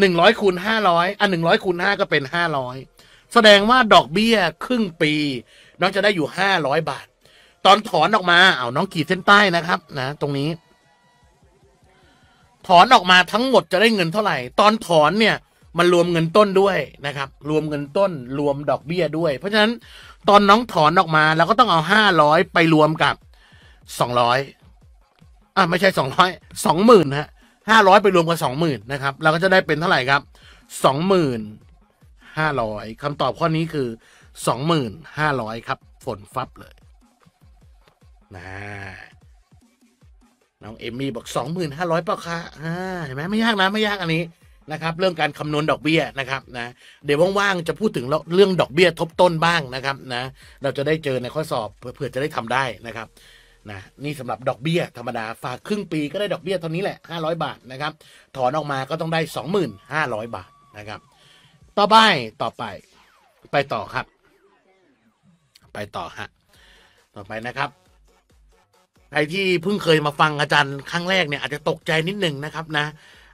หนึ่งร้อยคูณห้าร้อยอ่ะหนึ่งร้อยคูณห้าก็เป็นห้าร้อยแสดงว่าดอกเบี้ยครึ่งปี น้องจะได้อยู่ห้าร้อยบาท ตอนถอนออกมาเอาน้องขีดเส้นใต้นะครับ นะ ตรงนี้ ถอนออกมาทั้งหมดจะได้เงินเท่าไหร่ ตอนถอนเนี่ยมันรวมเงินต้นด้วยนะครับ รวมเงินต้นรวมดอกเบี้ยด้วย เพราะฉะนั้นตอนน้องถอนออกมาเราก็ต้องเอาห้าร้อยไปรวมกับสองร้อยอ่ะไม่ใช่สองร้อยสองหมื่นฮะห้าร้อยไปรวมกับสองหมื่นนะครับเราก็จะได้เป็นเท่าไหร่ครับสองหมื่นห้าร้อยคำตอบข้อนี้คือสองหมื่นห้าร้อยครับ ฝนฟับเลยนะน้องเอมมี่บอกสองหมื่นห้าร้อยเปล่าคะาเห็นไหมไม่ยากนะ ไม่ยากอันนี้นะครับเรื่องการคำนวณดอกเบี้ยนะครับนะ เดี๋ยวว่างๆจะพูดถึงเรื่องดอกเบี้ยทบต้นบ้างนะครับนะเราจะได้เจอในข้อสอบเผื่อจะได้ทำได้นะครับนะนี่สำหรับดอกเบี้ยธรรมดาฝากครึ่งปีก็ได้ดอกเบี้ยเท่านี้แหละ500บาทนะครับ ถอนออกมาก็ต้องได้25,000บาทนะครับ ต่อไปต่อไปไปต่อครับ ไปต่อฮะต่อไปนะครับใครที่เพิ่งเคยมาฟังอาจารย์ครั้งแรกเนี่ยอาจจะตกใจนิดหนึ่งนะครับนะ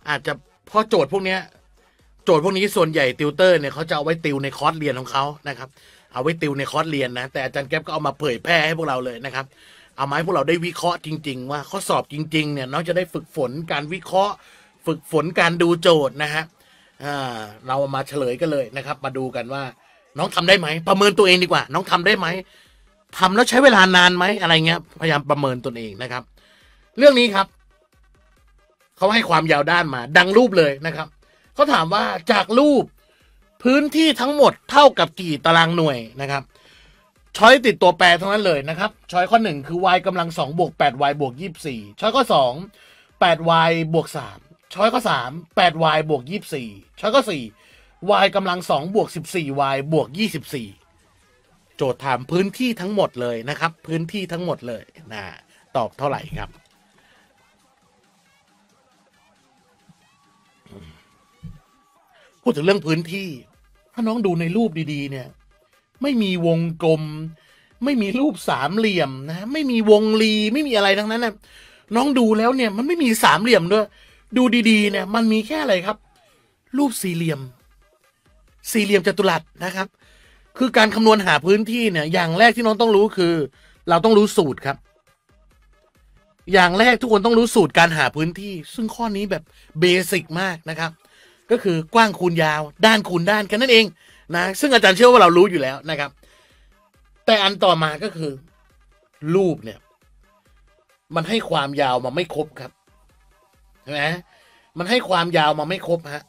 อาจจะพราะโจทย์พวกเนี้ยโจทย์พวกนี้ส่วนใหญ่ติวเตอร์เนี่ยเขาจะเอาไว้ติวในคอร์สเรียนของเขานะครับ เอาไว้ติวในคอร์สเรียนนะ แต่อาจารย์แก๊ปก็เอามาเผยแพร่ให้พวกเราเลยนะครับ เอามาให้พวกเราได้วิเคราะห์จริง ๆ ว่าข้อสอบจริงๆ เนี่ยน้องจะได้ฝึกฝนการวิเคราะห์ ฝึกฝนการดูโจทย์นะฮะเรามาเฉลยกันเลยนะครับ มาดูกันว่า น้องทำได้ไหมประเมินตัวเองดีกว่า น้องทำได้ไหมทำแล้วใช้เวลานานไหมอะไรเงี้ยพยายามประเมินตนเองนะครับ เรื่องนี้ครับเขาให้ความยาวด้านมาดังรูปเลยนะครับ เขาถามว่าจากรูปพื้นที่ทั้งหมดเท่ากับกี่ตารางหน่วยนะครับช้อยติดตัวแปรทั้งนั้นเลยนะครับช้อยข้อ 1 คือ y กำลัง2บวก 8y บวก24ช้อยข้อ2 8y บวก 3ช้อยข้อ3 8y บวก24ช้อยข้อ4 y กำลัง2บวก 14y บวก24 โจทย์ถามพื้นที่ทั้งหมดเลยนะครับ พื้นที่ทั้งหมดเลยนะตอบเท่าไหร่ครับพูดถึงเรื่องพื้นที่ ถ้าน้องดูในรูปดีๆเนี่ย ไม่มีวงกลม ไม่มีรูปสามเหลี่ยมนะไม่มีวงรีไม่มีอะไรทั้งนั้นนะน้องดูแล้วเนี่ยมันไม่มีสามเหลี่ยมด้วย ดูดี ๆ เนี่ย มันมีแค่อะไรครับ รูปสี่เหลี่ยม สี่เหลี่ยมจัตุรัสนะครับ คือการคำนวณหาพื้นที่เนี่ย อย่างแรกที่น้องต้องรู้คือ เราต้องรู้สูตรครับ อย่างแรกทุกคนต้องรู้สูตรการหาพื้นที่ซึ่งข้อนี้แบบเบสิกมากนะครับก็คือกว้างคูณยาว ด้านคูณด้านกันนั่นเองนะซึ่งอาจารย์เชื่อว่าเรารู้อยู่แล้วนะครับ แต่อันต่อมาก็คือ รูปเนี่ย มันให้ความยาวมาไม่ครบครับใช่ไหมมันให้ความยาวมาไม่ครบฮะ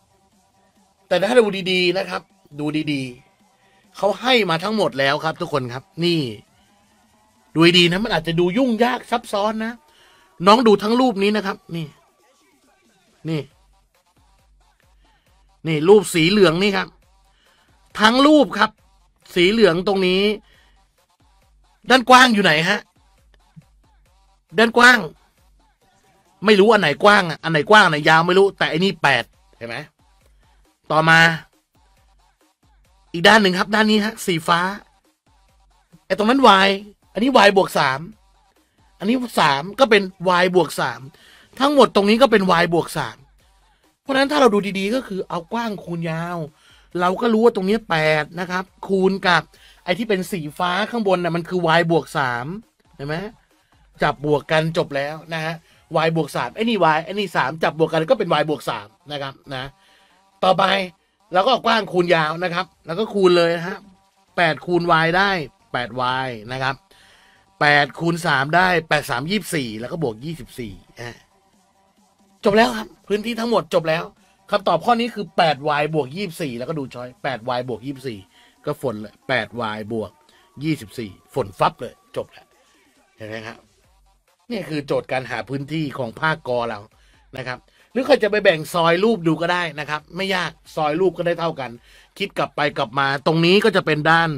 แต่ถ้าดูดีๆนะครับ ดูดีๆเขาให้มาทั้งหมดแล้วครับ ทุกคนครับ นี่ ดูดีนะมันอาจจะดูยุ่งยากซับซ้อนนะน้องดูทั้งรูปนี้นะครับ นี่ นี่นี่รูปสีเหลืองนี่ครับ ทั้งรูปครับ สีเหลืองตรงนี้ ด้านกว้างอยู่ไหนฮะด้านกว้าง ไม่รู้อันไหนกว้างอันไหนกว้างอันไหนยาวไม่รู้ แต่อันนี้แปดเห็นไหม ต่อมา อีกด้านหนึ่งครับ ด้านนี้ฮะสีฟ้าไอ้ตรงนั้น y อันนี้ y บวกสามอันนี้สามก็เป็น y บวกสามทั้งหมดตรงนี้ก็เป็น y บวกสามเพราะฉะนั้นถ้าเราดูดีๆก็คือเอากว้างคูณยาว เราก็รู้ว่าตรงนี้แปดนะครับ คูณกับไอ้ที่เป็นสีฟ้าข้างบนนะ่ะมันคือ y บวกสามเห็นไหมจับบวกกันจบแล้วนะฮะ y บวกสามไอ้นี่ y ไอ้นี่สามจับบวกกันก็เป็น y บวกสามนะครับนะต่อไปเราก็กว้างคูณยาวนะครับ แล้วก็คูณเลยนะฮะแปดคูณ y ได้แปด y นะครับแปดคูณสามได้แปดสามยี่สี่แล้วก็บวกยี่สิบสอ่าจบแล้วครับพื้นที่ทั้งหมดจบแล้วคาตอบข้อนี้คือ 8y บวก 24 แล้วก็ดูช้อย 8y บวก24ก็ฝนเลย 8y บวก24ฝนฟับเลยจบแล้วเห็นไหมครับนี่คือโจทย์การหาพื้นที่ของภาคกอเรานะครับ หรือใครจะไปแบ่งซอยรูปดูก็ได้นะครับ ไม่ยากซอยรูปก็ได้เท่ากัน คิดกลับไปกลับมา ตรงนี้ก็จะเป็นด้าน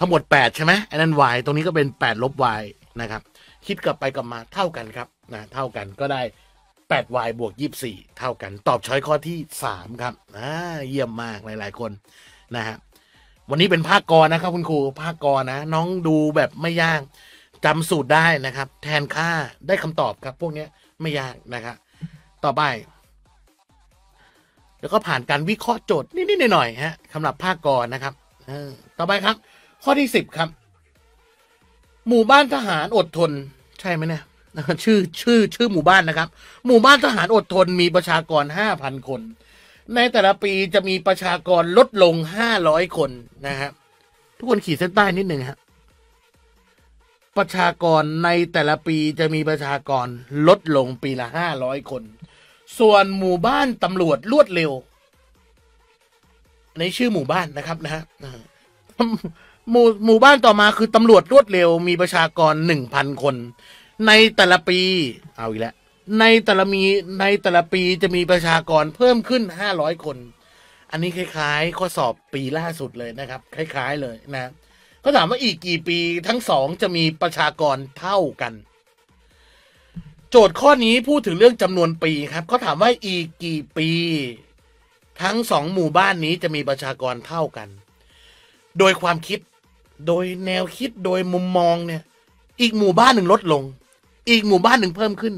ทั้งหมด8ใช่ไหมอันนั้น y ตรงนี้ก็เป็น8ลบ y นะครับ คิดกลับไปกลับมาเท่ากันครับนะเท่ากันก็ได้ 8y บวก24เท่ากันตอบช้อยข้อที่ 3 ครับอ่าเยี่ยมมากหลาย ๆ คนนะฮะวันนี้เป็นภาคกรนะครับ คุณครูภาคกรนะน้องดูแบบไม่ยากจำสูตรได้นะครับ แทนค่าได้คำตอบครับ พวกนี้ไม่ยากนะครับต่อไป แล้วก็ผ่านการวิเคราะห์โจทย์นิดๆหน่อยๆฮะสำหรับภาคกรนะครับต่อไปครับ ข้อที่ 10 ครับ หมู่บ้านทหารอดทนใช่ไหมเนี่ยนะครับชื่อชื่อชื่อหมู่บ้านนะครับ หมู่บ้านทหารอดทน มีประชากรห้าพันคน ในแต่ละปีจะมีประชากรลดลงห้าร้อยคนนะครับทุกคนขีด เส้นใต้นิดหนึ่งครับประชากรในแต่ละปีจะมีประชากรลดลงปีละ ห้าร้อยคน ส่วนหมู่บ้าน ตำรวจรวดเร็ว ในชื่อหมู่บ้านนะครับนะฮะหมู่หมู่บ้านต่อมาคือตำรวจรวดเร็ว มีประชากรหนึ่งพันคนในแต่ละปีเอาอีกแล้วในแต่ละมีในแต่ละปีจะมีประชากรเพิ่มขึ้นห้าร้อยคน อันนี้คล้าย ๆ ข้อสอบปีล่าสุดเลยนะครับ คล้ายๆเลยนะก็ถามว่าอีกกี่ปีทั้งสองจะมีประชากรเท่ากัน โจทย์ข้อนี้พูดถึงเรื่องจำนวนปีครับเขาถามว่าอีกกี่ปี ทั้งสองหมู่บ้านนี้จะมีประชากรเท่ากัน โดยความคิดโดยแนวคิดโดยมุมมองเนี่ย อีกหมู่บ้านหนึ่งลดลงอีกหมู่บ้านหนึ่งเพิ่มขึ้น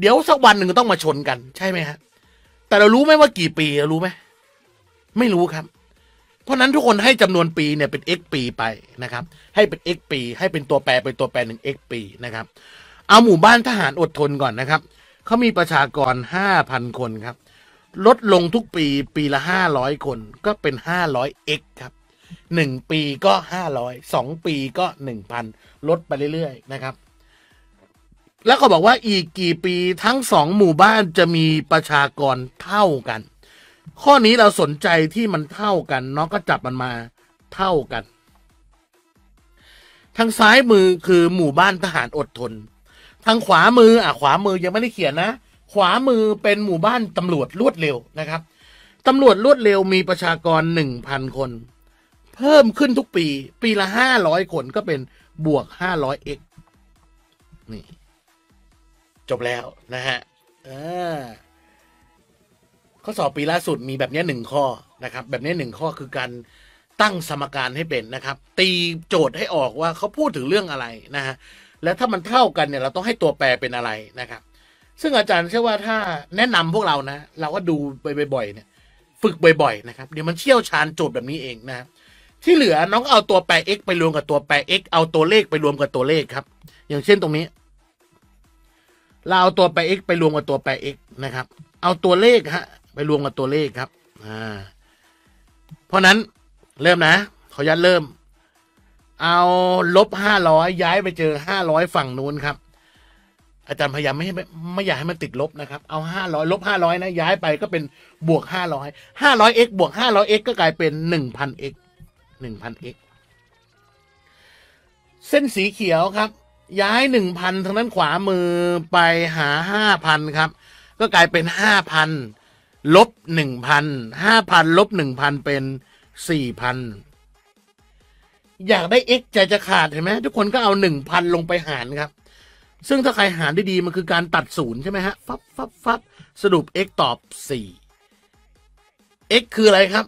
เดี๋ยวสักวันหนึ่งต้องมาชนกัน ใช่ไหมฮะแต่เรารู้ไหมว่ากี่ปีเรารู้ไหม ไม่รู้ครับ เพราะนั้นทุกคนให้จำนวนปีเนี่ยเป็น x ปีไปนะครับ ให้เป็น x ปี ให้เป็นตัวแปรเป็นตัวแปรหนึ่ง x ปีนะครับ เอาหมู่บ้านทหารอดทนก่อนนะครับ เขามีประชากรห้าพันคนครับ ลดลงทุกปีปีละห้าร้อยคน ก็เป็นห้าร้อย x ครับหนึ่งปีก็ห้าร้อย สองปีก็หนึ่งพัน ลดไปเรื่อยๆนะครับแล้วก็บอกว่าอีกกี่ปีทั้งสองหมู่บ้านจะมีประชากรเท่ากัน ข้อนี้เราสนใจที่มันเท่ากันน้องก็จับมันมาเท่ากัน ทางซ้ายมือคือหมู่บ้านทหารอดทน ทางขวามืออ่ะขวามือยังไม่ได้เขียนนะ ขวามือเป็นหมู่บ้านตำรวจรวดเร็วนะครับ ตำรวจรวดเร็วมีประชากรหนึ่งพันคน เพิ่มขึ้นทุกปี ปีละห้าร้อยคนก็เป็นบวกห้าร้อยเอ็กนี่จบแล้วนะฮะข้อสอบปีล่าสุดมีแบบนี้หนึ่งข้อนะครับแบบนี้หนึ่งข้อคือการตั้งสมการให้เป็นนะครับ ตีโจทย์ให้ออกว่าเขาพูดถึงเรื่องอะไรนะฮะแล้วถ้ามันเท่ากันเนี่ยเราต้องให้ตัวแปรเป็นอะไรนะครับ ซึ่งอาจารย์เชื่อว่าถ้าแนะนำพวกเรานะ เราก็ดูไปบ่อยๆเนี่ยฝึกบ่อยๆนะครับเดี๋ยวมันเชี่ยวชาญโจทย์แบบนี้เองนะที่เหลือน้องเอาตัวแปร x ไปรวมกับตัวแปร x เอาตัวเลขไปรวมกับตัวเลขครับ อย่างเช่นตรงนี้เราเอาตัวแปร x ไปรวมกับตัวแปร x นะครับ เอาตัวเลขฮะไปรวมกับตัวเลขครับ อ่า เพราะนั้นเริ่มนะ ขอยันเริ่ม เอาลบห้าร้อยย้ายไปเจอห้าร้อยฝั่งนู้นครับ อาจารย์พยายามไม่ให้ไม่อยากให้มันติดลบนะครับ เอาห้าร้อยลบห้าร้อยนะย้ายไปก็เป็นบวกห้าร้อยห้าร้อย x บวกห้าร้อย x ก็กลายเป็นหนึ่งพัน x หนึ่งพัน x เส้นสีเขียวครับย้ายหนึ่งพันทางด้านขวามือไปหาห้าพันครับ ก็กลายเป็นห้าพันลบหนึ่งพันห้าพันลบหนึ่งพันเป็นสี่พันอยากได้ x ใจจะขาดเห็นไหมทุกคนก็เอาหนึ่งพันลงไปหารครับ ซึ่งถ้าใครหารได้ดีมันคือการตัดศูนย์ใช่ไหมฮะฟับฟับฟับสรุป x ตอบสี่ x คืออะไรครับ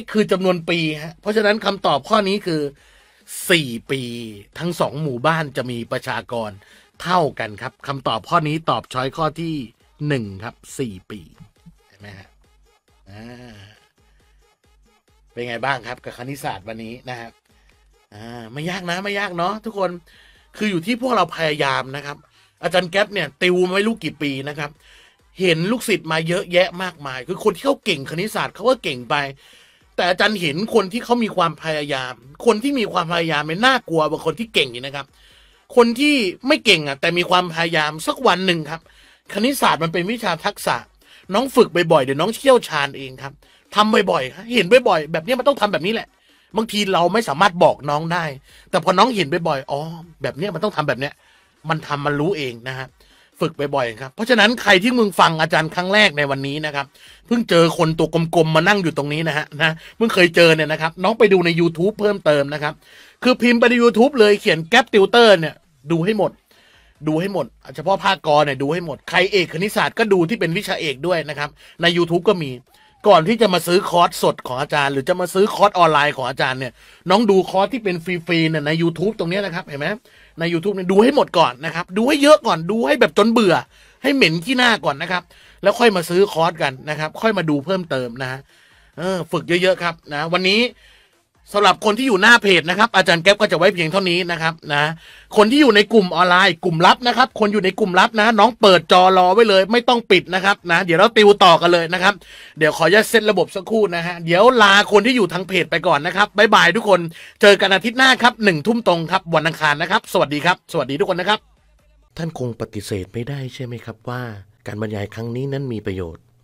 x คือจำนวนปีฮะเพราะฉะนั้นคำตอบข้อนี้คือ4 ปีทั้งสองหมู่บ้านจะมีประชากรเท่ากันครับคำตอบข้อนี้ตอบ ช้อยข้อที่ 1 ครับ 4 ปีเห็นไหมฮะเป็นไงบ้างครับ กับคณิตศาสตร์วันนี้นะครับไม่ยากนะ ไม่ยากเนาะ ทุกคนคืออยู่ที่พวกเราพยายามนะครับ อาจารย์แก๊ปเนี่ยติวมาไม่รู้กี่ปีนะครับ เห็นลูกศิษย์มาเยอะแยะมากมายคือคนที่เขาเก่งคณิตศาสตร์เขาก็เก่งไปแต่อาจารย์เห็นคนที่เขามีความพยายาม คนที่มีความพยายามมันน่ากลัวกว่าคนที่เก่งอี่นะครับ คนที่ไม่เก่งอ่ะ แต่มีความพยายามสักวันหนึ่งครับ คณิตศาสตร์มันเป็นวิชาทักษะ น้องฝึกบ่อยๆเดี๋ยวน้องเชี่ยวชาญเองครับทำบ่อยๆเห็นบ่อยๆแบบนี้มันต้องทำแบบนี้แหละ บางทีเราไม่สามารถบอกน้องได้ แต่พอน้องเห็นบ่อยๆอ๋อแบบนี้มันต้องทำแบบเนี้ยมันทำมันรู้เองนะครับฝึกบ่อยๆครับ เพราะฉะนั้นใครที่มึงฟังอาจารย์ครั้งแรกในวันนี้นะครับ เพิ่งเจอคนตัวกลมๆมานั่งอยู่ตรงนี้นะฮะนะเพิ่งเคยเจอเนี่ยนะครับน้องไปดูใน YouTube เพิ่มเติมนะครับ คือพิมพ์ไปใน YouTube เลยเขียนแก๊ปติวเตอร์เนี่ยดูให้หมด ดูให้หมดเฉพาะภาคกรเนี่ยดูให้หมด ใครเอกคณิตศาสตร์ก็ดูที่เป็นวิชาเอกด้วยนะครับใน YouTube ก็มีก่อนที่จะมาซื้อคอร์สสดของอาจารย์หรือจะมาซื้อคอร์สออนไลน์ของอาจารย์เนี่ยน้องดูคอร์สที่เป็นฟรีๆเนี่ยใน YouTube ตรงนี้นะครับเห็นไหมใน YouTube เนี่ยดูให้หมดก่อนนะครับดูให้เยอะก่อน ดูให้แบบจนเบื่อ ให้เหม็นขี้หน้าก่อนนะครับ แล้วค่อยมาซื้อคอร์สกันนะครับ ค่อยมาดูเพิ่มเติมนะฮะเออฝึกเยอะๆครับ นะ วันนี้สำหรับคนที่อยู่หน้าเพจนะครับ อาจารย์แก๊ปก็จะไว้เพียงเท่านี้นะครับนะคนที่อยู่ในกลุ่มออนไลน์กลุ่มลับนะครับ คนอยู่ในกลุ่มลับนะ น้องเปิดจอรอไว้เลย ไม่ต้องปิดนะครับนะเดี๋ยวเราติวต่อกันเลยนะครับ เดี๋ยวขอจะเซตระบบสักครู่นะฮะเดี๋ยวลาคนที่อยู่ทางเพจไปก่อนนะครับบ๊ายบายทุกคนเจอกันอาทิตย์หน้าครับหนึ่งทุ่มตรงครับวันอังคารนะครับสวัสดีครับสวัสดีทุกคนนะครับ ท่านคงปฏิเสธไม่ได้ใช่ไหมครับว่า การบรรยายครั้งนี้นั้นมีประโยชน์